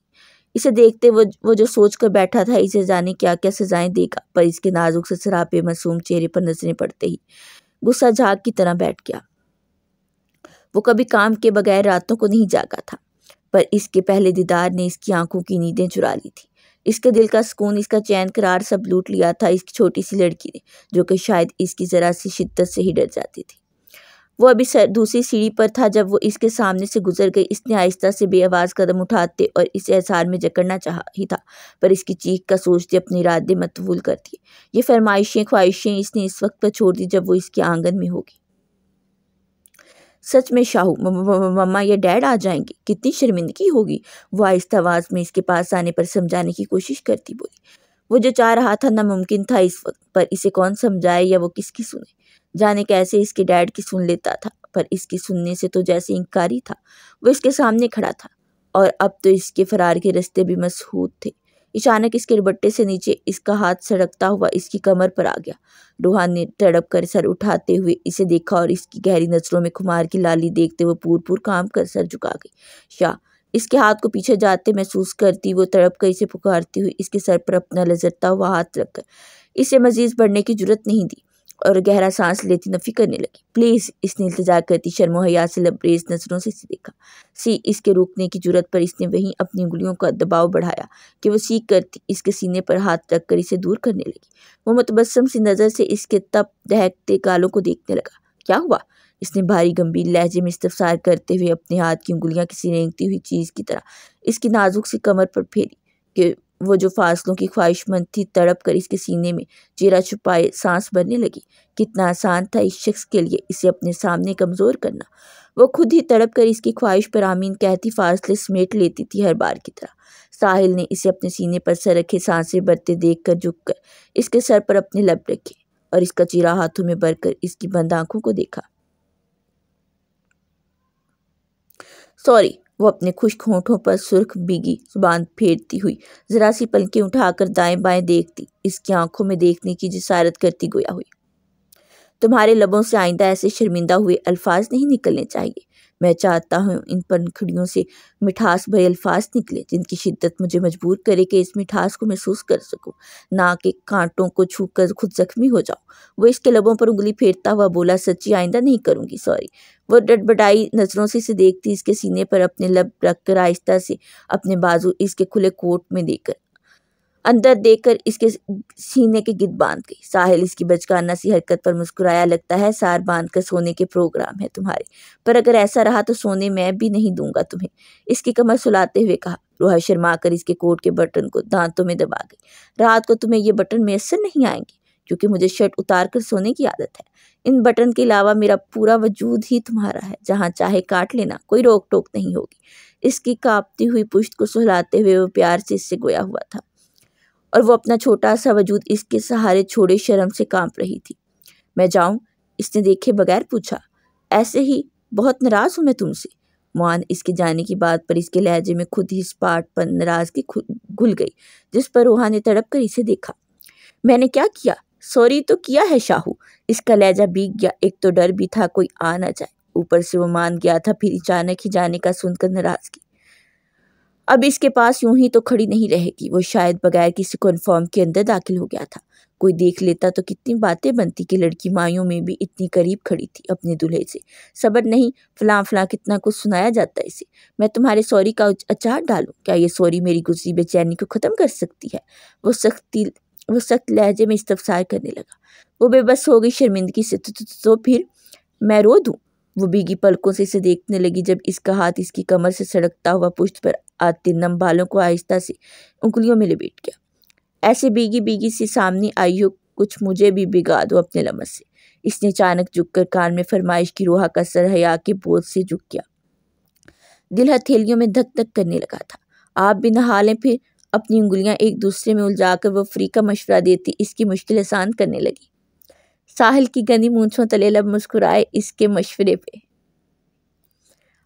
इसे देखते वो वो जो सोच कर बैठा था इसे जाने क्या क्या सजाएं देगा पर इसके नाजुक से सरापे मासूम चेहरे पर नजरें पड़ते ही गुस्सा झाग की तरह बैठ गया वो कभी काम के बगैर रातों को नहीं जागा था पर इसके पहले दीदार ने इसकी आंखों की नींदें चुरा ली थी इसके दिल का सुकून इसका चैन करार सब लूट लिया था इस छोटी सी लड़की ने जो कि शायद इसकी ज़रा सी शिद्दत से ही डर जाती थी वो अभी दूसरी सीढ़ी पर था जब वो इसके सामने से गुजर गई इसने आहिस्ता से बेआवाज़ कदम उठाते और इसे एहसार में जकड़ना चाह ही था पर इसकी चीख का सोचते अपने इरादे मतवूल कर दिए ये फरमाइशें ख्वाहिशें इसने इस वक्त पर छोड़ दी जब वो इसके आंगन में होगी सच में शाहू मम्मा या डैड आ जाएंगे कितनी शर्मिंदगी होगी वो आहिस्ता आवाज़ में इसके पास आने पर समझाने की कोशिश करती बोली वो जो चाह रहा था नामुमकिन था इस वक्त पर इसे कौन समझाए या वो किसकी सुने जाने कैसे इसके डैड की सुन लेता था पर इसकी सुनने से तो जैसे इंकारी था वो इसके सामने खड़ा था और अब तो इसके फरार के रास्ते भी मसहूद थे अचानक इसके दुपट्टे से नीचे इसका हाथ सड़कता हुआ इसकी कमर पर आ गया रूहान ने तड़प कर सर उठाते हुए इसे देखा और इसकी गहरी नजरों में खुमार की लाली देखते हुए पूर पूर काम कर सर झुका गई शाह इसके हाथ को पीछे जाते महसूस करती वो तड़प कर इसे पुकारती हुई इसके सर पर अपना लजरता हुआ हाथ रखकर इसे मजीद बढ़ने की जरूरत नहीं दी और गहरा सांस लेती नफ़ी करने लगी प्लीज़ इसने इल्तजा करती शर्मो हया से लबरेज नज़रों से इसे देखा सी इसके रोकने की जरूरत पर इसने वहीं अपनी उंगलियों का दबाव बढ़ाया कि वो सीख करती इसके सीने पर हाथ रख कर इसे दूर करने लगी वो मुतबसम सी नज़र से इसके तप दहकते गालों को देखने लगा क्या हुआ इसने भारी गंभीर लहजे में इस्तफसार करते हुए अपने हाथ की उंगलियां किसी रेंगती हुई चीज़ की तरह इसकी नाजुक सी कमर पर फेरी कि वो जो फासलों की ख्वाहिशमंद थी तड़प कर इसके सीने में चेहरा छुपाए सांस भरने लगी कितना आसान था इस शख्स के लिए इसे अपने सामने कमज़ोर करना वो खुद ही तड़प कर इसकी ख्वाहिश पर आमीन कहती फासले समेट लेती थी हर बार की तरह साहिल ने इसे अपने सीने पर सर रखे सांसें बरते देख कर झुक कर इसके सर पर अपने लब रखे और इसका चेहरा हाथों में भरकर इसकी बंद आंखों को देखा सॉरी वो अपने खुश होठों पर सुर्ख बिगी जुबान फेरती हुई ज़रा सी पलके उठाकर दाएं बाएं देखती इसकी आंखों में देखने की जिसारत करती गोया हुई तुम्हारे लबों से आइंदा ऐसे शर्मिंदा हुए अल्फाज नहीं निकलने चाहिए मैं चाहता हूँ इन पनखड़ियों से मिठास भरे अल्फाज निकले जिनकी शिद्दत मुझे मजबूर करे कि इस मिठास को महसूस कर सकूँ ना कि कांटों को छू कर खुद जख्मी हो जाऊँ वो इसके लबों पर उंगली फेरता हुआ बोला सच्ची आइंदा नहीं करूँगी सॉरी वो डटबडाई नज़रों से इसे देखती इसके सीने पर अपने लब रख कर आहिस्ता से अपने बाजू इसके खुले कोट में देकर अंदर देखकर इसके सीने के गिद बांध गई साहिल इसकी बचकाना सी हरकत पर मुस्कुराया लगता है सार बांध कर सोने के प्रोग्राम है तुम्हारे पर अगर ऐसा रहा तो सोने मैं भी नहीं दूंगा तुम्हें इसकी कमर सुलाते हुए कहा रोहा शर्मा कर इसके कोट के बटन को दांतों में दबा गई रात को तुम्हें ये बटन मैसर नहीं आएंगे क्योंकि मुझे शर्ट उतार कर सोने की आदत है इन बटन के अलावा मेरा पूरा वजूद ही तुम्हारा है जहाँ चाहे काट लेना कोई रोक टोक नहीं होगी इसकी कांपती हुई पुश्त को सुहलाते हुए वो प्यार से इससे गोया हुआ था और वो अपना छोटा सा वजूद इसके सहारे छोड़े शर्म से कांप रही थी मैं जाऊं इसने देखे बगैर पूछा ऐसे ही बहुत नाराज़ हूँ मैं तुमसे मोहन इसके जाने की बात पर इसके लहजे में खुद ही स्पाट पर नाराज़गी घुल गई जिस पर रोहा ने तड़प कर इसे देखा मैंने क्या किया सॉरी तो किया है शाहू इसका लहजा बीग गया एक तो डर भी था कोई आ ना जाए ऊपर से वो मान गया था फिर अचानक ही जाने का सुनकर नाराज़गी अब इसके पास यूं ही तो खड़ी नहीं रहेगी वो शायद बगैर किसी को के अंदर दाखिल हो गया था कोई देख लेता तो कितनी बातें बनती कि लड़की मायों में भी इतनी करीब खड़ी थी अपने दूल्हे से सबर नहीं फलां फलां कितना कुछ सुनाया जाता है इसे मैं तुम्हारे सॉरी का अचार डालू क्या ये सॉरी मेरी गुजरी बेचैनी को ख़त्म कर सकती है वो सख्ती वो सख्त लहजे में इस्तफसार करने लगा वो बेबस हो गई शर्मिंदगी से तो, तो, तो, तो फिर मैं रो दूँ वो भीगी पलकों से इसे देखने लगी जब इसका हाथ इसकी कमर से सड़कता हुआ पुष्ट पर आते नम बालों को आहिस्ता से उंगलियों में लपेट गया ऐसे बीगी बीगी से सामने आई हो कुछ मुझे भी बिगा दो अपने लमस से इसने अचानक झुक कर कान में फरमाइश की रोहा का सर हया के बोझ से झुक गया दिल हथेलियों में धक धक करने लगा था आप भी नहा लें फिर अपनी उंगलियां एक दूसरे में उलझाकर वह फ्री का मशवरा देती इसकी मुश्किल आसान करने लगी साहिल की गंदी मूछों तले लब मुस्कुराए इसके मशवरे पे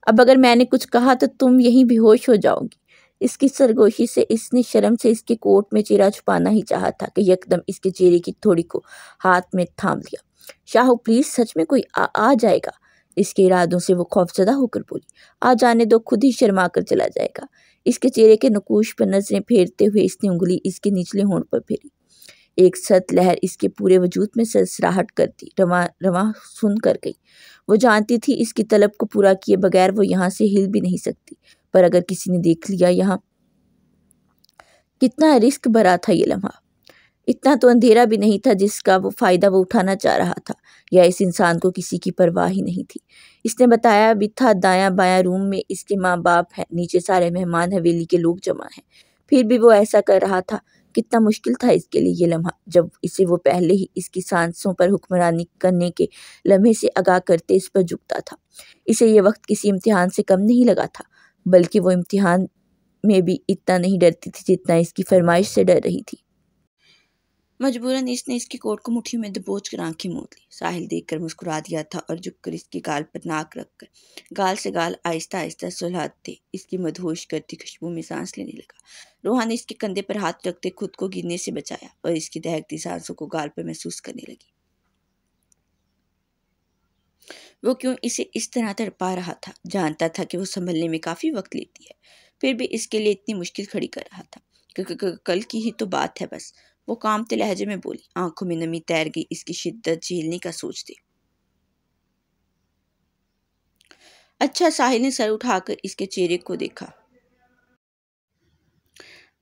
अब अगर मैंने कुछ कहा तो तुम यहीं बेहोश हो जाओगी इसकी सरगोशी से इसने शर्म से इसके कोट में चेहरा छुपाना ही चाहा था कि यकदम इसके चेहरे की थोड़ी को हाथ में थाम लिया शाहू प्लीज़ सच में कोई आ, आ जाएगा इसके इरादों से वो खौफजदा होकर बोली आ जाने दो खुद ही शर्मा कर चला जाएगा इसके चेहरे के नकूश पर नजरें फेरते हुए इसने उंगली इसके निचले होंठ पर फेरी एक सत लहर इसके पूरे वजूद में सरसराहट कर दी रवा रवा सुन कर गई वो जानती थी इसकी तलब को पूरा किए बगैर वो यहाँ से हिल भी नहीं सकती पर अगर किसी ने देख लिया यहाँ कितना रिस्क भरा था ये लम्हा इतना तो अंधेरा भी नहीं था जिसका वो फ़ायदा वो उठाना चाह रहा था या इस इंसान को किसी की परवाह ही नहीं थी इसने बताया भी था दायां बायां रूम में इसके माँ बाप हैं नीचे सारे मेहमान हवेली के लोग जमा हैं फिर भी वो ऐसा कर रहा था कितना मुश्किल था इसके लिए ये लम्हा जब इसे वो पहले ही इसकी सांसों पर हुक्मरानी करने के लम्हे से आगाह करते इस पर झुकता था इसे ये वक्त किसी इम्तिहान से कम नहीं लगा था बल्कि वो इम्तिहान में भी इतना नहीं डरती थी जितना इसकी फरमाइश से डर रही थी मजबूरन इसने इसकी कोट को मुट्ठी में दबोच कर आंखें मोड़ ली साहिल देखकर मुस्कुरा दिया था और झुक कर इसकी गाल पर नाक रखकर गाल से गाल आहिस्ता आहिस्ता सुलहाते इसकी मदहोश करती खुशबू में सांस लेने लगा रोहन ने इसके कंधे पर हाथ रखते खुद को गिरने से बचाया और इसकी दहकती सांसों को गाल पर महसूस करने लगी वो क्यों इसे इस तरह तड़पा रहा था जानता था कि वो संभलने में काफ़ी वक्त लेती है फिर भी इसके लिए इतनी मुश्किल खड़ी कर रहा था कल की ही तो बात है बस वो कामते लहजे में बोली आंखों में नमी तैर गई इसकी शिद्दत झेलने का सोचते अच्छा साहिल ने सर उठाकर इसके चेहरे को देखा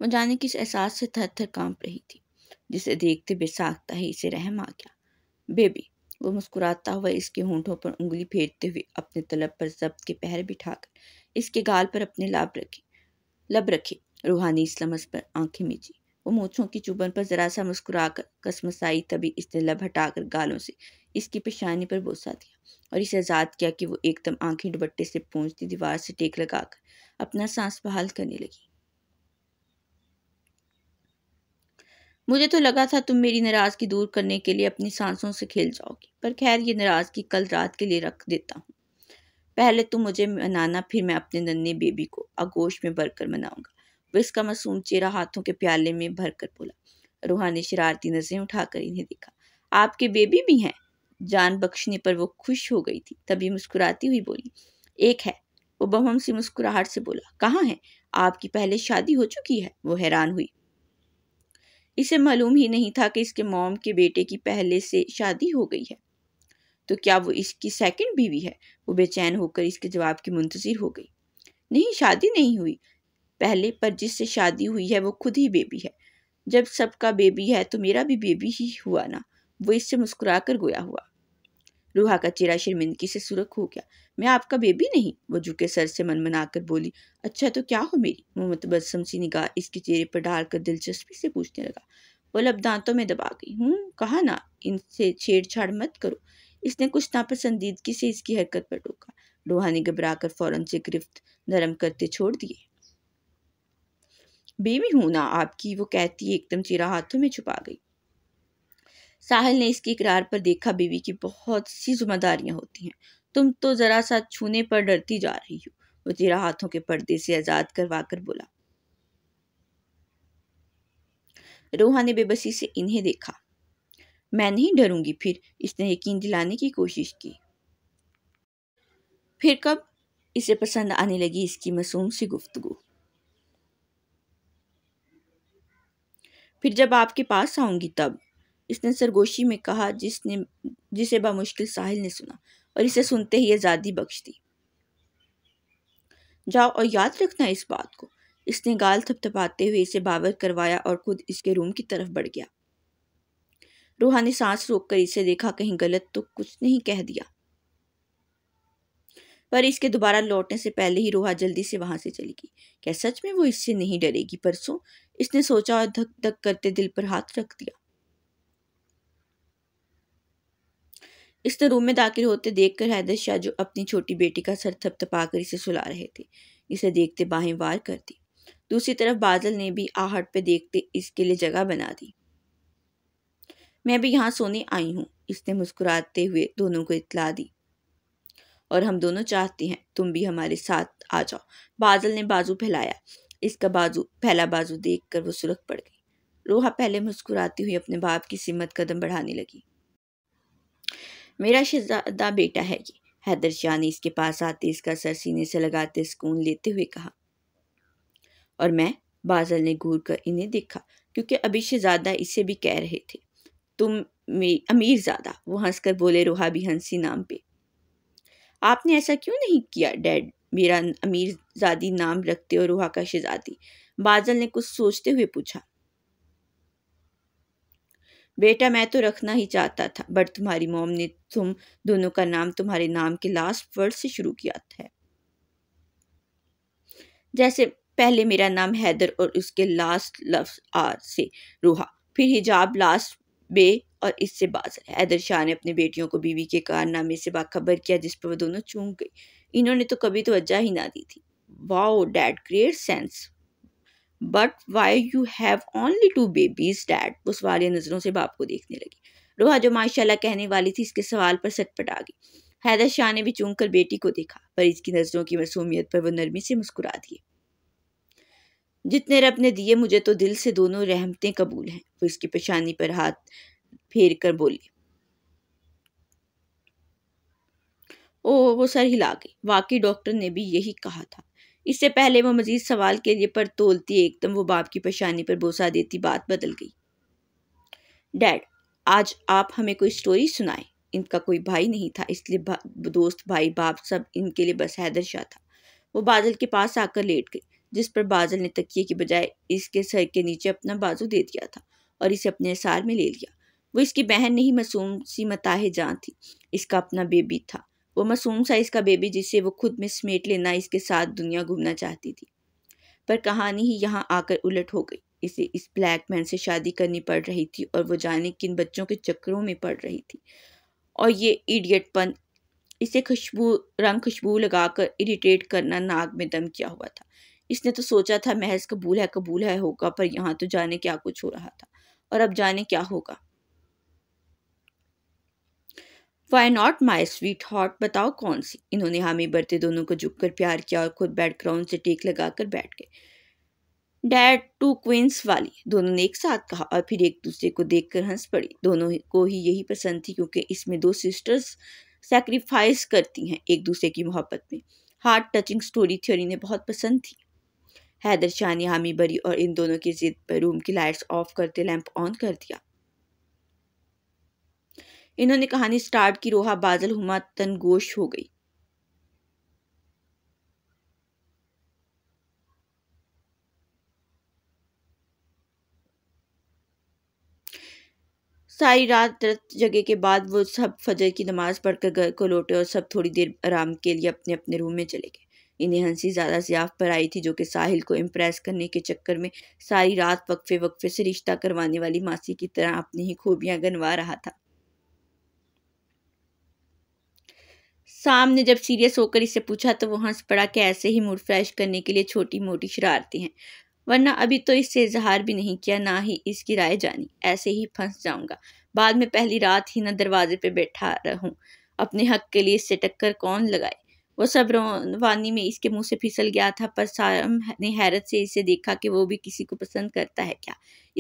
वह जाने किस एहसास से थर थर कांप रही थी जिसे देखते बेसाखता ही इसे रहम आ गया बेबी वो मुस्कुराता हुआ इसके होंठों पर उंगली फेरते हुए अपने तलब पर जब्त के पैर बिठाकर इसके गाल पर अपने लाभ रखे लब रखे रूहानी इस्लमस पर आंखें मीची वो मूछों की चुबन पर ज़रा सा मुस्कुरा कर कसमसाई तभी इसने लब हटाकर गालों से इसकी पेशानी पर बोसा दिया और इसे आज़ाद किया कि वो एकदम आंखें दुबट्टे से पहुंचती दीवार से टेक लगाकर अपना सांस बहाल करने लगी मुझे तो लगा था तुम मेरी नाराज़गी दूर करने के लिए अपनी सांसों से खेल जाओगी पर खैर ये नाराज़गी कल रात के लिए रख देता हूँ पहले तुम तो मुझे मनाना फिर मैं अपने नन्हे बेबी को आगोश में भरकर मनाऊंगा वह तो इसका मासूम चेहरा हाथों के प्याले में भर कर बोला रोहा ने शरारती नजरें उठाकर इन्हें देखा आपके बेबी भी हैं जान बख्शने पर वो खुश हो गई थी तभी मुस्कुराती हुई बोली एक है वो बहम सी मुस्कुराहट से बोला कहाँ है आपकी पहले शादी हो चुकी है वो हैरान हुई इसे मालूम ही नहीं था कि इसके मॉम के बेटे की पहले से शादी हो गई है तो क्या वो इसकी सेकंड बीवी है वो बेचैन होकर इसके जवाब की मुंतजिर हो गई नहीं शादी नहीं हुई पहले पर जिससे शादी हुई है वो खुद ही बेबी है जब सबका बेबी है तो मेरा भी बेबी ही हुआ ना वो इससे मुस्कुरा कर गोया हुआ रूहा का चेहरा शर्मिंदगी से सुरख हो गया मैं आपका बेबी नहीं वो झुके सर से मना कर बोली अच्छा तो क्या हो मेरी मोहम्मद बसम सी निगाह इसके चेहरे पर डालकर दिलचस्पी से पूछने लगा वो लब दांतों में दबा गई हूँ हम्म, कहा ना इनसे छेड़छाड़ मत करो इसने कुछ नापसंदीदगी से इसकी हरकत पर टोका रूहा ने घबरा कर फ़ौरन से गिरफ्त नरम करते छोड़ दिए बेबी हूँ ना आपकी वो कहती एकदम चेहरा हाथों में छुपा गई साहिल ने इसके इकरार पर देखा बेबी की बहुत सी जिम्मेदारियाँ होती हैं तुम तो ज़रा सा छूने पर डरती जा रही हो वो तेरा हाथों के पर्दे से आज़ाद करवा कर बोला रोहा ने बेबसी से इन्हें देखा मैं नहीं डरूंगी फिर इसने यकीन दिलाने की कोशिश की फिर कब इसे पसंद आने लगी इसकी मासूम सी गुफ्तगू फिर जब आपके पास आऊंगी तब इसने सरगोशी में कहा जिसने जिसे बामुश्किल साहिल ने सुना और इसे सुनते ही आज़ादी बख्श दी जाओ और याद रखना इस बात को इसने गाल थपथपाते हुए इसे बावर करवाया और खुद इसके रूम की तरफ बढ़ गया रूहा ने सांस रोककर इसे देखा कहीं गलत तो कुछ नहीं कह दिया पर इसके दोबारा लौटने से पहले ही रोहा जल्दी से वहां से चली गई क्या सच में वो इससे नहीं डरेगी परसों इसने सोचा और धक धक करते दिल पर हाथ रख दिया इसने रूम में दाखिल होते देखकर हैदर शाह जो अपनी छोटी बेटी का सर थपथपा कर इसे सुला रहे थे इसे देखते बाहें वार कर दी दूसरी तरफ बादल ने भी आहट पे देखते इसके लिए जगह बना दी मैं भी यहाँ सोने आई हूँ इसने मुस्कुराते हुए दोनों को इतला दी और हम दोनों चाहते हैं तुम भी हमारे साथ आ जाओ बादल ने बाजू फैलाया इसका बाजू फैला बाजू देख कर वो सुरख पड़ गई रोहा पहले मुस्कुराती हुई अपने बाप की सिमत कदम बढ़ाने लगी मेरा शहजादा बेटा है ये हैदर शाह ने इसके पास आते इसका सर सीने से लगाते सुकून लेते हुए कहा और मैं बाजल ने घूर कर इन्हें देखा क्योंकि अभी शहजादा इसे भी कह रहे थे तुम अमीर ज़्यादा वो हंसकर बोले रोहा भी हंसी नाम पे आपने ऐसा क्यों नहीं किया डैड मेरा अमीरजादी नाम रखते और रुहा का शहजादी बादल ने कुछ सोचते हुए पूछा बेटा मैं तो रखना ही चाहता था बट तुम्हारी मोम ने तुम दोनों का नाम तुम्हारे नाम के लास्ट वर्ड से शुरू किया है जैसे पहले मेरा नाम हैदर और उसके लास्ट लफ्ज आर से रूहा फिर हिजाब लास्ट बे और इससे बाज रहे हैदर शाह ने अपनी बेटियों को बीवी के कारनामे से बाखबर किया जिस पर वो दोनों चूंक गई इन्होंने तो कभी तोज्जा ही ना दी थी wow dad create sense but why you have only two babies dad उस वाली नज़रों से बाप को देखने लगी रोहा जो माशाल्लाह कहने वाली थी इसके सवाल पर सटपट आ गई हैदर शाह ने भी चूंक बेटी को देखा पर इसकी नज़रों की मसूमियत पर वो नरमी से मुस्कुरा दिए जितने रब ने दिए मुझे तो दिल से दोनों रहमतें कबूल हैं वो इसकी पेशानी पर हाथ फेर कर बोली ओ वो सर हिला गई वाकई डॉक्टर ने भी यही कहा था इससे पहले वो मजीद सवाल के लिए पर तोलती एकदम वो बाप की परेशानी पर बोसा देती बात बदल गई डैड आज आप हमें कोई स्टोरी सुनाए इनका कोई भाई नहीं था इसलिए भा, दोस्त भाई बाप सब इनके लिए बस हैदर शाह था वो बादल के पास आकर लेट गई जिस पर बादल ने तकिए की बजाय इसके सर के नीचे अपना बाजू दे दिया था और इसे अपने सार में ले लिया वो इसकी बहन नहीं मासूम सी मताह जहाँ थी इसका अपना बेबी था वो मासूम सा इसका बेबी जिसे वो खुद में समेट लेना इसके साथ दुनिया घूमना चाहती थी पर कहानी ही यहाँ आकर उलट हो गई इसे इस ब्लैक मैन से शादी करनी पड़ रही थी और वो जाने किन बच्चों के चक्करों में पड़ रही थी और ये इडियटपन इसे खुशबू रंग खुशबू लगाकर इरिटेट करना नाक में दम किया हुआ था इसने तो सोचा था महज कबूल है कबूल है होगा पर यहाँ तो जाने क्या कुछ हो रहा था और अब जाने क्या होगा why not my sweet hot बताओ कौन सी इन्होंने हामी भरते दोनों को झुक कर प्यार किया और खुद बेड क्राउन से टेक लगा कर बैठ गए डैड टू क्वींस वाली दोनों ने एक साथ कहा और फिर एक दूसरे को देख कर हंस पड़ी दोनों को ही यही पसंद थी क्योंकि इसमें दो सिस्टर्स सेक्रीफाइस करती हैं एक दूसरे की मोहब्बत में हार्ट टचिंग स्टोरी थ्योरी ने बहुत पसंद थी हैदर शाह ने हामी भरी और इन दोनों की जिद पर रूम की लाइट्स ऑफ करते लैंप ऑन कर दिया इन्होंने कहानी स्टार्ट की रोहा बादल हुमा तनगोश हो गई सारी रात रत जगे के बाद वो सब फजर की नमाज़ पढ़कर घर को लौटे और सब थोड़ी देर आराम के लिए अपने अपने रूम में चले गए इन्हें हंसी ज़्यादा सियाफ पर आई थी जो कि साहिल को इम्प्रेस करने के चक्कर में सारी रात वक्फे वक्फे से रिश्ता करवाने वाली मासी की तरह अपनी ही खूबियाँ गनवा रहा था साम ने जब सीरियस होकर इससे पूछा तो वो हंस पड़ा कि ऐसे ही मूड फ्रेश करने के लिए छोटी मोटी शरारती हैं वरना अभी तो इससे इजहार भी नहीं किया ना ही इसकी राय जानी ऐसे ही फंस जाऊंगा बाद में पहली रात ही ना दरवाजे पे बैठा रहूं अपने हक के लिए इससे टक्कर कौन लगाए वो सब रोवानी में इसके मुंह से फिसल गया था पर साम ने हैरत से इसे देखा कि वो भी किसी को पसंद करता है क्या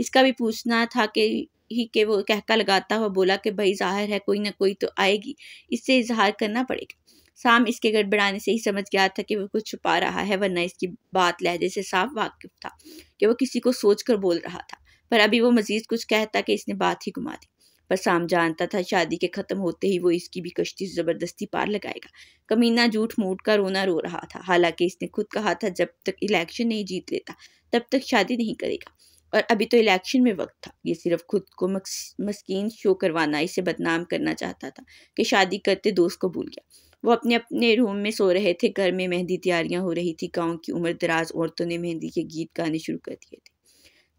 इसका भी पूछना था कि ही के वो कहका लगाता हुआ बोला कि भाई जाहिर है कोई ना कोई तो आएगी इससे इजहार करना पड़ेगा साम इसके गड़बड़ाने से ही समझ गया था कि वो कुछ छुपा रहा है वरना इसकी बात लहजे से साफ वाकिफ था कि वो किसी को सोच कर बोल रहा था पर अभी वो मजीद कुछ कहता कि इसने बात ही घुमा दी पर साम जानता था शादी के ख़त्म होते ही वो इसकी भी कश्ती ज़बरदस्ती पार लगाएगा कमीना झूठ मूठ का रोना रो रहा था हालांकि इसने खुद कहा था जब तक इलेक्शन नहीं जीत लेता तब तक शादी नहीं करेगा और अभी तो इलेक्शन में वक्त था ये सिर्फ खुद को मस्किन शो करवाना इसे बदनाम करना चाहता था कि शादी करते दोस्त को भूल गया वो अपने अपने रूम में सो रहे थे घर में मेहंदी तैयारियां हो रही थी गाँव की उम्र दराज औरतों ने मेहंदी के गीत गाने शुरू कर दिए थे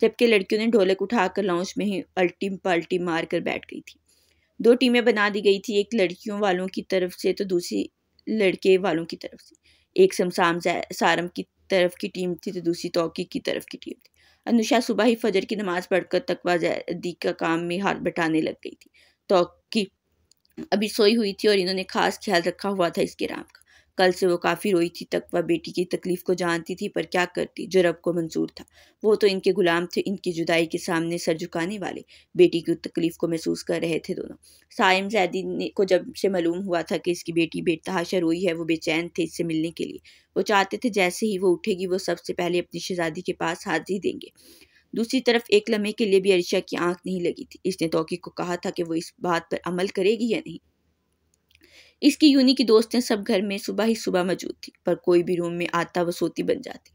जबकि लड़कियों ने ढोलक उठाकर लॉन्च में ही अल्टी पल्टी मार कर बैठ गई थी दो टीमें बना दी गई थी एक लड़कियों वालों की तरफ से तो दूसरी लड़के वालों की तरफ से एक शमशाम सारम की तरफ की टीम थी तो दूसरी तोकी की तरफ की टीम थी अनुषा सुबह ही फजर की नमाज पढ़कर तकवा जैदी का काम में हाथ बटाने लग गई थी तो की अभी सोई हुई थी और इन्होंने खास ख्याल रखा हुआ था इसके राम का कल से वो काफ़ी रोई थी तकवा बेटी की तकलीफ़ को जानती थी पर क्या करती जो रब को मंजूर था वो तो इनके गुलाम थे इनकी जुदाई के सामने सर झुकाने वाले बेटी की तकलीफ़ को महसूस कर रहे थे दोनों साइम जैदी ने को जब से मालूम हुआ था कि इसकी बेटी बेतहाशा रोई है वो बेचैन थे इससे मिलने के लिए वो चाहते थे जैसे ही वो उठेगी वो सबसे पहले अपनी शहजादी के पास हाजिर देंगे दूसरी तरफ एक लम्हे के लिए भी अरिशा की आंख नहीं लगी थी इसने तोकी को कहा था कि वो इस बात पर अमल करेगी या नहीं इसकी यूनी की दोस्तें सब घर में सुबह ही सुबह मौजूद थी पर कोई भी रूम में आता व सोती बन जाती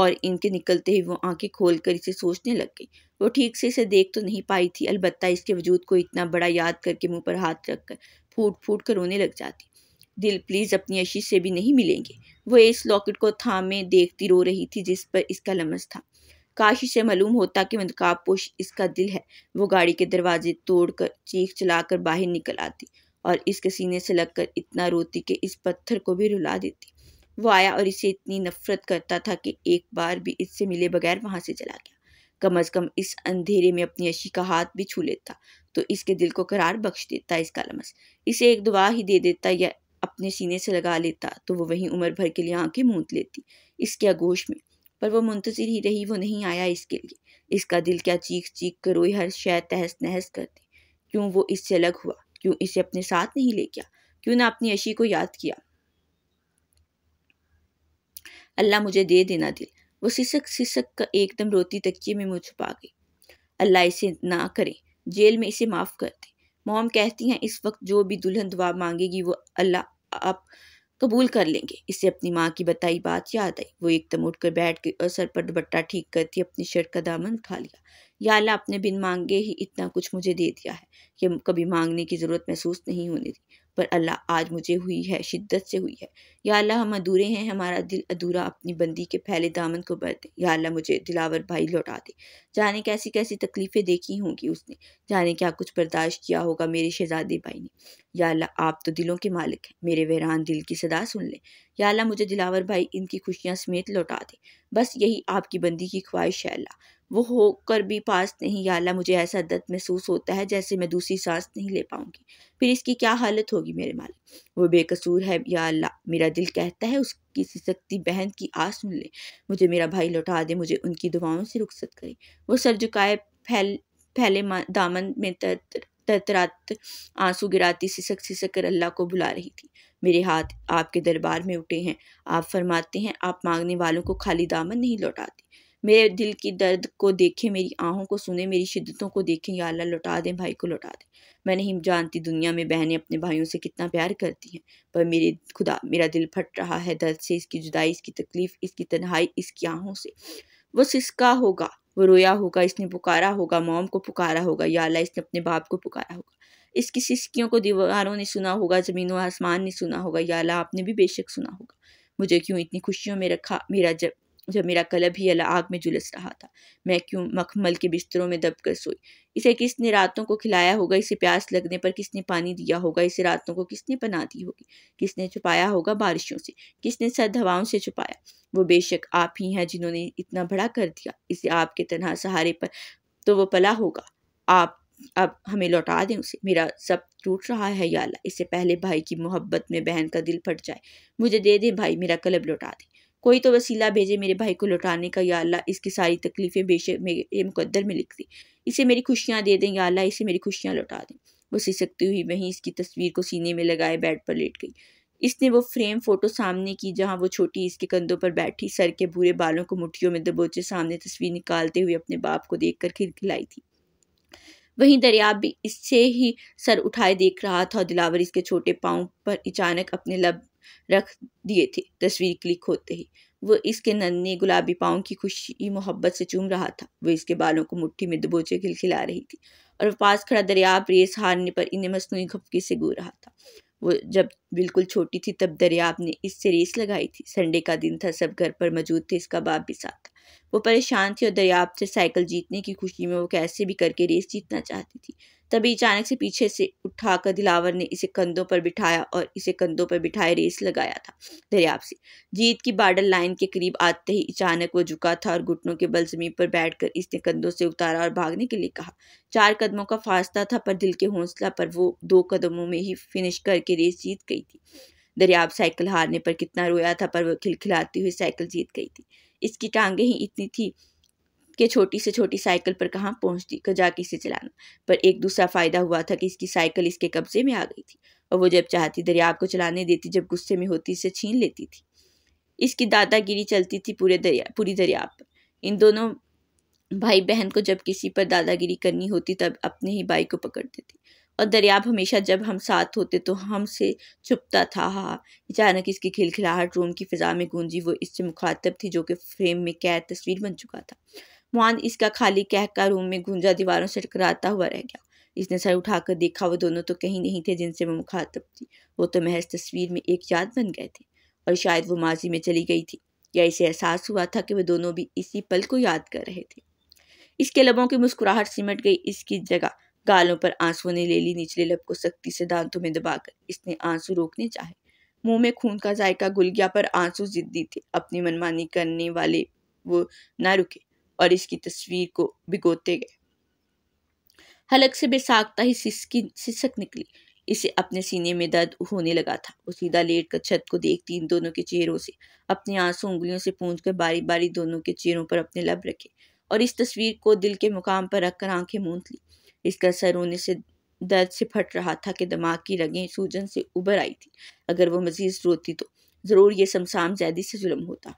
और इनके निकलते ही वो आंखें खोलकर इसे सोचने लग गई वो ठीक से इसे देख तो नहीं पाई थी अलबत्ता इसके वजूद को इतना बड़ा याद करके मुंह पर हाथ रखकर फूट फूट कर रोने लग जाती दिल प्लीज़ अपनी अशी से भी नहीं मिलेंगे वो इस लॉकेट को थामे देखती रो रही थी जिस पर इसका लमस था काश इसे मालूम होता कि मनकाब पोश इसका दिल है वो गाड़ी के दरवाजे तोड़कर चीख चलाकर बाहर निकल आती और इसके सीने से लगकर इतना रोती कि इस पत्थर को भी रुला देती वो आया और इसे इतनी नफरत करता था कि एक बार भी इससे मिले बगैर वहां से चला गया कम अज कम इस अंधेरे में अपनी अशी का हाथ भी छू लेता तो इसके दिल को करार बख्श देता इसका लमस इसे एक दुआ ही दे देता या अपने सीने से लगा लेता तो वो वहीं उम्र भर के लिए आंखें मूंद लेती इसके आगोश में पर वो मुंतजर ही रही वो नहीं आया इसके लिए इसका दिल क्या चीख चीख कर रोई हर शायद तहस नहस करती क्यों वो इससे अलग हुआ क्यों इसे अपने साथ नहीं ले गया क्यों ना अपनी अशी को याद किया अल्लाह मुझे दे देना दिल वो सिसक सिसक का एकदम रोती तकिए में मुझ छुपा गई अल्लाह इसे ना करे जेल में इसे माफ़ कर दे मोम कहती हैं इस वक्त जो भी दुल्हन दुआ मांगेगी वो अल्लाह आप कबूल कर लेंगे इसे अपनी माँ की बताई बात याद आई वो एकदम उठकर बैठ गई और सर पर दुपट्टा ठीक करती अपनी शर्ट का दामन उठा लिया या अल्लाह आपने बिन मांगे ही इतना कुछ मुझे दे दिया है कि कभी मांगने की ज़रूरत महसूस नहीं होने दी पर अल्लाह आज मुझे हुई है शिद्दत से हुई है या अल्लाह हम अधूरे हैं हमारा दिल अधूरा अपनी बंदी के फैले दामन को भर दे या अल्लाह मुझे दिलावर भाई लौटा दे जाने कैसी कैसी तकलीफ़ें देखी होंगी उसने जाने क्या कुछ बर्दाश्त किया होगा मेरे शहजादे भाई ने या अल्लाह आप तो दिलों के मालिक हैं मेरे वहरान दिल की सदा सुन लें या अल्लाह मुझे दिलावर भाई इनकी खुशियाँ समेत लौटा दे बस यही आपकी बंदी की ख्वाहिश है अल्लाह वो होकर भी पास नहीं या अल्लाह मुझे ऐसा दर्द महसूस होता है जैसे मैं दूसरी सांस नहीं ले पाऊंगी फिर इसकी क्या हालत होगी मेरे मालिक वो बेकसूर है या अल्लाह मेरा दिल कहता है उसकी सिसकती बहन की आस सुन ले मुझे मेरा भाई लौटा दे मुझे उनकी दुआओं से रुखसत करे वो सर झुकाए फैल फैले दामन में तरतरात आंसू गिराती सिसक सिसक कर अल्लाह को बुला रही थी मेरे हाथ आपके दरबार में उठे हैं आप फरमाते हैं आप मांगने वालों को खाली दामन नहीं लौटाते मेरे दिल की दर्द को देखें मेरी आहों को सुने मेरी शिद्दतों को देखें या अल्लाह लौटा दें भाई को लौटा दें मैं नहीं जानती दुनिया में बहनें अपने भाइयों से कितना प्यार करती हैं पर मेरे खुदा मेरा दिल फट रहा है दर्द से इसकी जुदाई इसकी तकलीफ़ इसकी तनहाई इसकी आहों से वो सिसका होगा वो रोया होगा इसने पुकारा होगा मोम को पुकारा होगा या अल्लाह इसने अपने बाप को पुकारा होगा इसकी सिसकियों को दीवारों ने सुना होगा ज़मीन व आसमान ने सुना होगा या अल्लाह आपने भी बेशक सुना होगा मुझे क्यों इतनी खुशियों में रखा मेरा जब जब मेरा कलब ही आग में जुलस रहा था मैं क्यों मखमल के बिस्तरों में दबकर सोई इसे किसने रातों को खिलाया होगा इसे प्यास लगने पर किसने पानी दिया होगा इसे रातों को किसने बना दी होगी किसने छुपाया होगा बारिशों से किसने सर्द हवाओं से छुपाया वो बेशक आप ही हैं जिन्होंने इतना बड़ा कर दिया इसे आपके तनहा सहारे पर तो वो पला होगा आप अब हमें लौटा दें उसे मेरा सब टूट रहा है याला इससे पहले भाई की मोहब्बत में बहन का दिल फट जाए मुझे दे दें भाई मेरा कलब लौटा दें कोई तो वसीला भेजे मेरे भाई को लौटाने का या अल्लाह इसकी सारी तकलीफ़ें बेशक मेरे मुकद्दर में लिख दी इसे मेरी खुशियाँ दे दें या अल्लाह इसे मेरी खुशियाँ लौटा दें वो सिसकती हुई वहीं इसकी तस्वीर को सीने में लगाए बेड पर लेट गई इसने वो फ्रेम फ़ोटो सामने की जहाँ वो छोटी इसके कंधों पर बैठी सर के बुरे बालों को मुठियों में दबोचे सामने तस्वीर निकालते हुए अपने बाप को देख कर खिलखिलाई थी वहीं दरिया भी इससे ही सर उठाए देख रहा था और दिलावर इसके छोटे पाँव पर अचानक अपने लब रख दिए थे तस्वीर क्लिक होते ही वह इसके नन्हे गुलाबी पाँव की खुशी मोहब्बत से चूम रहा था वह इसके बालों को मुट्ठी में दबोचे खिलखिला रही थी और पास खड़ा दरिया रेस हारने पर इन्हें मसनू घपके से गू रहा था वो जब बिल्कुल छोटी थी तब दरियाब ने इससे रेस लगाई थी संडे का दिन था सब घर पर मौजूद थे इसका बाप भी साथ था वो परेशान थी और दरियाब से साइकिल जीतने की खुशी में वो कैसे भी करके रेस जीतना चाहती थी तभी अचानक से पीछे से उठाकर दिलावर ने इसे कंधों पर बिठाया और इसे कंधों पर बिठाए रेस लगाया था दरियाब से जीत की बार्डर लाइन के करीब आते ही अचानक वो झुका था और घुटनों के बल जमीन पर बैठकर इसने कंधों से उतारा और भागने के लिए कहा चार कदमों का फासला था पर दिल के हौसला पर वो दो कदमों में ही फिनिश करके रेस जीत गई थी दरियाब साइकिल हारने पर कितना रोया था पर वह खिलखिलाती हुई साइकिल जीत गई थी इसकी टांगे ही इतनी थी कि छोटी से छोटी साइकिल पर कहाँ पहुँचती जाके इसे चलाना पर एक दूसरा फ़ायदा हुआ था कि इसकी साइकिल इसके कब्जे में आ गई थी और वो जब चाहती दरिया को चलाने देती जब गुस्से में होती इसे छीन लेती थी इसकी दादागिरी चलती थी पूरे दरिया पूरी दरिया पर इन दोनों भाई बहन को जब किसी पर दादागिरी करनी होती तब अपने ही भाई को पकड़ते थे और दरियाब हमेशा जब हम साथ होते तो हमसे छुपता था हा अचानक इसकी खिलखिलाहट रूम की फिजा में गूंजी वो इससे मुखातब थी जो कि फ्रेम में कैद तस्वीर बन चुका था मुआन इसका खाली कहकर रूम में गुंजा दीवारों से टकराता हुआ रह गया इसने सर उठाकर देखा वो दोनों तो कहीं नहीं थे जिनसे वो मुखातब थी वो तो महज तस्वीर में एक याद बन गए थे और शायद वो माजी में चली गई थी या इसे एहसास हुआ था कि वे दोनों भी इसी पल को याद कर रहे थे इसके लबों की मुस्कुराहट सिमट गई इसकी जगह गालों पर आंसुओं ने ले ली निचले लब को सख्ती से दांतों में दबाकर इसने आंसू रोकने चाहे मुंह में खून का जायका गुल गया पर आंसू जिद्दी थे अपनी मनमानी करने वाले वो ना रुके और इसकी तस्वीर को भिगोते गए हलक से बेसाखता ही सिसकी सिसक निकली इसे अपने सीने में दर्द होने लगा था वो सीधा लेट कर छत को देखती इन दोनों के चेहरों से अपने आंसू उंगलियों से पूंज कर बारी बारी दोनों के चेहरों पर अपने लब रखे और इस तस्वीर को दिल के मुकाम पर रखकर आंखें मूंद ली इसका सर होने से दर्द से फट रहा था कि दिमाग की रगें सूजन से उभर आई थी अगर वो मजीद रोती तो ज़रूर ये शमशाम जैदी से जुलम होता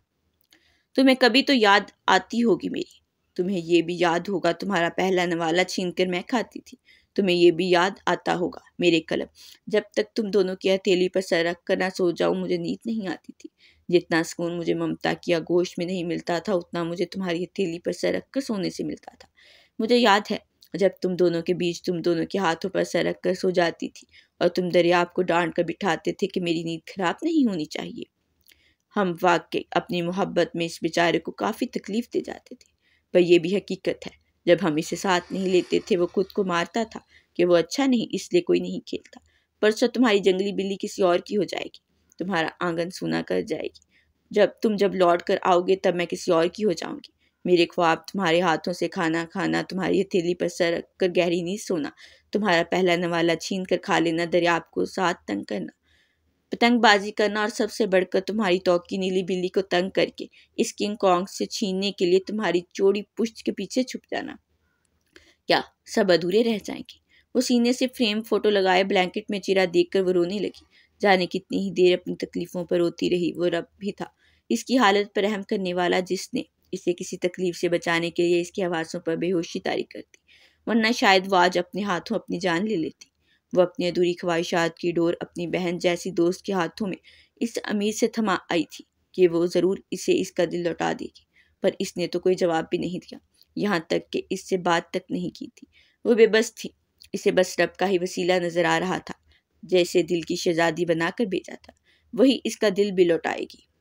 तुम्हें कभी तो याद आती होगी मेरी तुम्हें ये भी याद होगा तुम्हारा पहला नवाला छीन कर मैं खाती थी तुम्हें ये भी याद आता होगा मेरे कलम जब तक तुम दोनों की हथेली पर सर रख कर ना सो जाओ मुझे नींद नहीं आती थी जितना सुकून मुझे ममता की आगोश में नहीं मिलता था उतना मुझे तुम्हारी हथेली पर सर रख कर सोने से मिलता था मुझे याद है जब तुम दोनों के बीच तुम दोनों के हाथों पर सर रख कर सो जाती थी और तुम दरिया को डांट कर बिठाते थे कि मेरी नींद खराब नहीं होनी चाहिए हम वाकई अपनी मोहब्बत में इस बेचारे को काफ़ी तकलीफ़ दे जाते थे पर यह भी हकीकत है जब हम इसे साथ नहीं लेते थे वो खुद को मारता था कि वो अच्छा नहीं इसलिए कोई नहीं खेलता परसों तुम्हारी जंगली बिल्ली किसी और की हो जाएगी तुम्हारा आंगन सूना कर जाएगी जब तुम जब लौट कर आओगे तब मैं किसी और की हो जाऊंगी मेरे ख्वाब तुम्हारे हाथों से खाना खाना तुम्हारी हथेली पर सर रख कर गहरी नींद सोना तुम्हारा पहला नवाला छीन कर खा लेना दरिया को साथ तंग करना पतंगबाजी करना और सबसे बढ़कर तुम्हारी तो नीली बिल्ली को तंग करके इस किंग कॉन्ग से छीनने के लिए तुम्हारी चोरी पुष्ट के पीछे छुप जाना क्या सब अधूरे रह जाएंगे वो सीने से फ्रेम फोटो लगाए ब्लैंकेट में चिरा देख कर वो रोने लगी जाने कितनी ही देर अपनी तकलीफ़ों पर रोती रही वो रब भी था इसकी हालत पर रहम करने वाला जिसने इसे किसी तकलीफ से बचाने के लिए इसकी आवाज़ों पर बेहोशी तारी कर दी वरना शायद वो आज अपने हाथों अपनी जान ले लेती वह अपनी अधूरी ख्वाहिशात की डोर अपनी बहन जैसी दोस्त के हाथों में इस अमीर से थमा आई थी कि वो ज़रूर इसे इसका दिल लौटा देगी पर इसने तो कोई जवाब भी नहीं दिया यहाँ तक कि इससे बात तक नहीं की थी वो बेबस थी इसे बस रब का ही वसीला नज़र आ रहा था जैसे दिल की शहजादी बनाकर भेजा था वही इसका दिल भी लौटाएगी